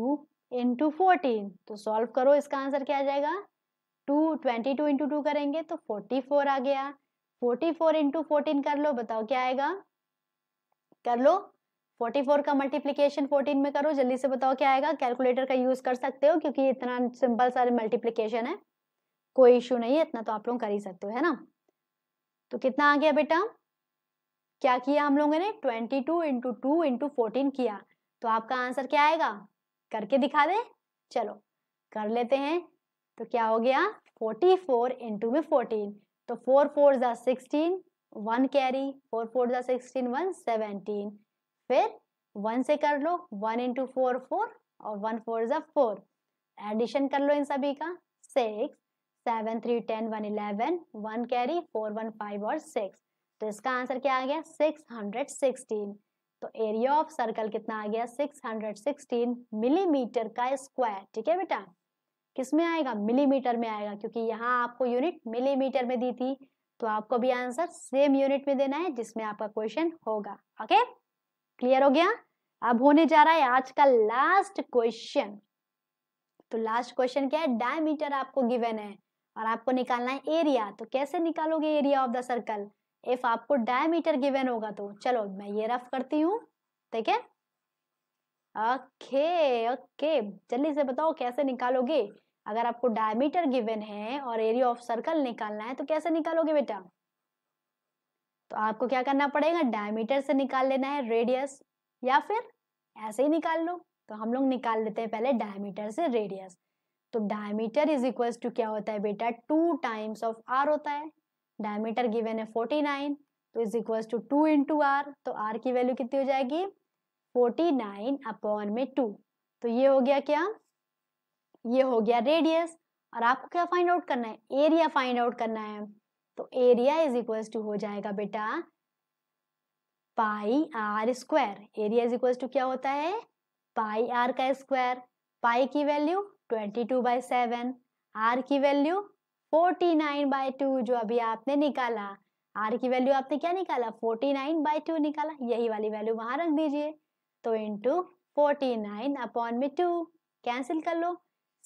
into fourteen तो सॉल्व करो इसका आंसर क्या आ जाएगा two twenty two into two करेंगे तो फोर्टी फोर आ गया फोर्टी फोर इंटू फोर्टीन कर लो बताओ क्या आएगा कर लो फोर्टी फोर का मल्टीप्लीकेशन फोर्टीन में करो जल्दी से बताओ क्या आएगा कैलकुलेटर का यूज कर सकते हो क्योंकि इतना सिंपल सारे मल्टीप्लीकेशन है कोई इशू नहीं है इतना तो आप लोग कर ही सकते हो है ना तो कितना आ गया बेटा क्या किया हम लोगों ने twenty two into two into fourteen किया तो आपका आंसर क्या आएगा करके दिखा दे चलो कर लेते हैं तो क्या हो गया फोर्टी फोर इंटू में फोर्टीन तो फोर फोर ज़ा sixteen one carry four four ज़ा सिक्सटीन वन सेवनटीन फिर वन से कर लो वन इंटू फोर फोर और वन फोर ज़ा फोर एडिशन कर लो इन सभी का six seven three ten one eleven one carry four one five और सिक्स तो इसका आंसर क्या आ गया सिक्स हंड्रेड सिक्सटीन तो एरिया ऑफ सर्कल कितना आ गया 616 मिलीमीटर mm का स्क्वायर ठीक है बेटा किस में आएगा मिलीमीटर में आएगा क्योंकि यहाँ आपको यूनिट मिलीमीटर में दी थी तो आपको भी आंसर सेम यूनिट में देना है जिसमें आपका क्वेश्चन होगा ओके क्लियर हो गया अब होने जा रहा है आज का लास्ट क्वेश्चन तो लास्ट क्वेश्चन क्या है डायमीटर आपको गिवन है और आपको निकालना है एरिया तो कैसे निकालोगे area of the circle if आपको डायमीटर गिवन होगा तो चलो मैं ये रफ करती हूँ ठीक है ओके ओके जल्दी से बताओ कैसे निकालोगे अगर आपको डायमीटर गिवन है और एरिया ऑफ सर्कल निकालना है तो कैसे निकालोगे बेटा तो आपको क्या करना पड़ेगा डायमीटर से निकाल लेना है रेडियस या फिर ऐसे ही निकाल लो तो हम लोग निकाल लेते हैं पहले डायमीटर से रेडियस तो डायमीटर इज इक्वल टू क्या होता है बेटा टू टाइम्स ऑफ आर होता है डायमीटर गिवेन है फोर्टी नाइन तो is equals to two into R तो आर की वैल्यू कितनी हो जाएगी फोर्टी नाइन अपॉन में टू तो ये हो गया क्या ये हो गया रेडियस और आपको क्या फाइंड आउट करना है एरिया फाइंड आउट करना है तो एरिया इज इक्वल्स टू हो जाएगा बेटा pi R square area is equals to क्या होता है पाई आर का स्क्वायर पाई की value twenty two by seven R की value forty nine by two जो अभी आपने निकाला आर की वैल्यू आपने क्या निकाला फोर्टी नाइन बाय टू निकाला यही वाली वैल्यू वहां रख दीजिए तो into forty nine upon में टू कैंसिल कर लो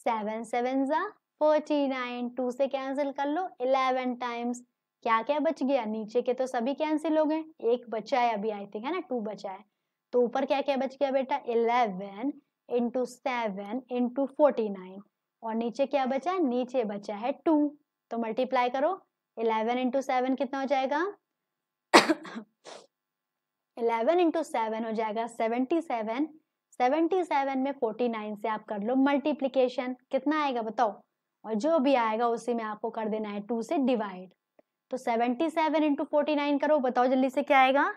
सेवन सेवन ज़ा फोर्टी नाइन टू से कैंसिल कर लो इलेवन टाइम्स क्या क्या बच गया नीचे के तो सभी कैंसिल हो गए एक बचा है अभी आई थिंक है ना टू बचा है तो ऊपर क्या क्या बच गया बेटा eleven into seven into forty nine और नीचे क्या बचा है नीचे बचा है टू तो मल्टीप्लाई करो इलेवन इंटू सेवन कितना हो जाएगा इलेवन इंटू सेवन हो जाएगा सेवेंटी सेवन सेवेंटी सेवन में फोर्टी नाइन से आप कर लो मल्टीप्लीकेशन कितना आएगा बताओ और जो भी आएगा उसी में आपको कर देना है टू से डिवाइड तो seventy seven into forty nine करो बताओ जल्दी से क्या आएगा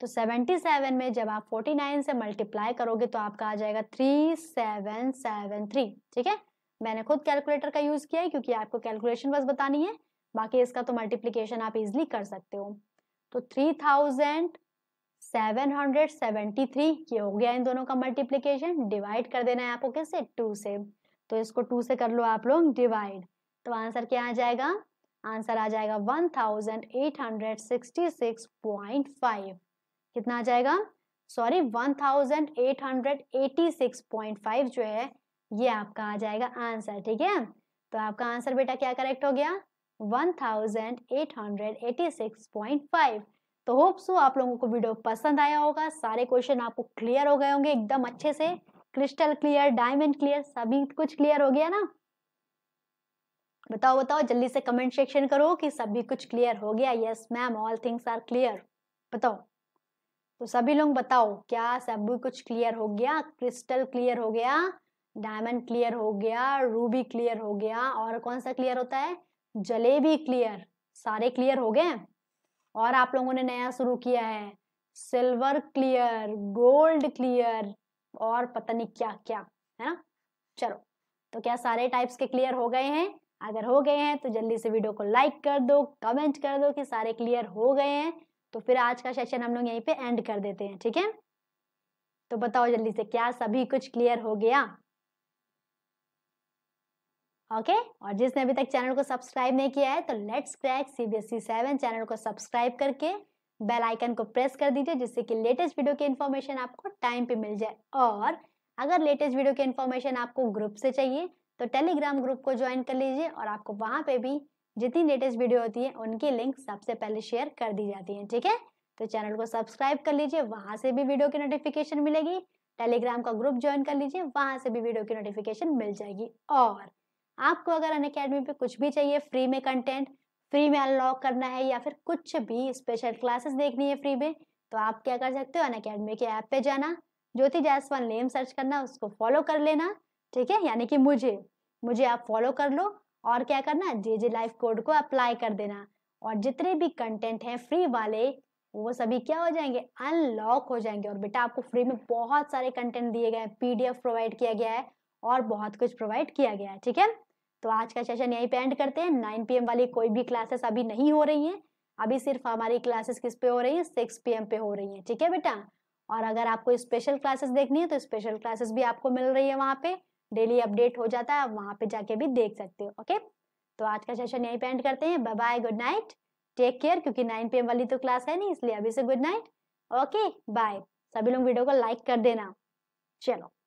तो सेवेंटी सेवन में जब आप फोर्टी नाइन से मल्टीप्लाई करोगे तो आपका आ जाएगा थ्री सेवन सेवन थ्री ठीक है मैंने खुद कैलकुलेटर का यूज़ किया है क्योंकि आपको कैलकुलेशन बस बतानी है बाकी इसका तो मल्टीप्लीकेशन आप इजिली कर सकते हो तो three thousand seven hundred seventy three ये हो गया इन दोनों का मल्टीप्लीकेशन डिवाइड कर देना है आपको कैसे टू से तो इसको टू से कर लो आप लोग डिवाइड तो आंसर क्या आ जाएगा आंसर आ जाएगा one thousand eight hundred sixty six point five कितना आ जाएगा sorry one thousand eight hundred eighty six point five जो है ये आपका आ जाएगा आंसर ठीक है तो आपका आंसर बेटा क्या करेक्ट हो गया 1886.5 तो होप सो आप लोगों को वीडियो पसंद आया होगा सारे क्वेश्चन आपको क्लियर हो गए होंगे एकदम अच्छे से क्रिस्टल क्लियर डायमंड क्लियर सभी कुछ क्लियर हो गया ना बताओ बताओ जल्दी से कमेंट सेक्शन करो कि सभी कुछ क्लियर हो गया yes ma'am all things are clear बताओ तो सभी लोग बताओ क्या सब कुछ क्लियर हो गया क्रिस्टल क्लियर हो गया डायमंड क्लियर हो गया रूबी क्लियर हो गया और कौन सा क्लियर होता है जलेबी क्लियर सारे क्लियर हो गए और आप लोगों ने नया शुरू किया है सिल्वर क्लियर गोल्ड क्लियर और पता नहीं क्या क्या है ना चलो तो क्या सारे टाइप्स के क्लियर हो गए हैं अगर हो गए हैं तो जल्दी से वीडियो को लाइक कर दो कमेंट कर दो कि सारे क्लियर हो गए हैं तो फिर आज का सेशन हम लोग यहीं पे एंड कर देते हैं ठीक है तो बताओ जल्दी से क्या सभी कुछ क्लियर हो गया ओके और जिसने अभी तक चैनल को सब्सक्राइब नहीं किया है तो let's crack C B S C seven channel को सब्सक्राइब करके बेल आइकन को प्रेस कर दीजिए जिससे कि लेटेस्ट वीडियो की इन्फॉर्मेशन आपको टाइम पे मिल जाए और अगर लेटेस्ट वीडियो की इन्फॉर्मेशन आपको ग्रुप से चाहिए तो टेलीग्राम ग्रुप को ज्वाइन कर लीजिए और आपको वहाँ पे भी जितनी लेटेस्ट वीडियो होती है उनकी लिंक सबसे पहले शेयर कर दी जाती है ठीक है तो चैनल को सब्सक्राइब कर लीजिए वहाँ से भी वीडियो की नोटिफिकेशन मिलेगी टेलीग्राम का ग्रुप ज्वाइन कर लीजिए वहाँ से भी वीडियो की नोटिफिकेशन मिल जाएगी और आपको अगर अन अकेडमी पे कुछ भी चाहिए फ्री में कंटेंट फ्री में अनलॉक करना है या फिर कुछ भी स्पेशल क्लासेस देखनी है फ्री में तो आप क्या कर सकते हो अन अकेडमी के ऐप पे जाना ज्योति जायसवाल नेम सर्च करना उसको फॉलो कर लेना ठीक है यानी कि मुझे मुझे आप फॉलो कर लो और क्या करना जे जे लाइफ कोड को अप्लाई कर देना और जितने भी कंटेंट हैं फ्री वाले वो सभी क्या हो जाएंगे अनलॉक हो जाएंगे और बेटा आपको फ्री में बहुत सारे कंटेंट दिए गए हैं पीडीएफ प्रोवाइड किया गया है और बहुत कुछ प्रोवाइड किया गया है ठीक है तो आज का सेशन यहीं पे एंड करते हैं नाइन पी वाली कोई भी क्लासेस अभी नहीं हो रही हैं अभी सिर्फ हमारी क्लासेस किस पे हो रही है सिक्स पी पे हो रही हैं ठीक है बेटा और अगर आपको स्पेशल क्लासेस देखनी है तो स्पेशल क्लासेस भी आपको मिल रही है वहाँ पे डेली अपडेट हो जाता है आप वहाँ पे जाके भी देख सकते हो ओके तो आज का सेशन यहीं पे एंड करते हैं bye bye good night take care क्योंकि नाइन पी वाली तो क्लास है नहीं इसलिए अभी से गुड नाइट ओके बाय सभी लोग वीडियो को लाइक कर देना चलो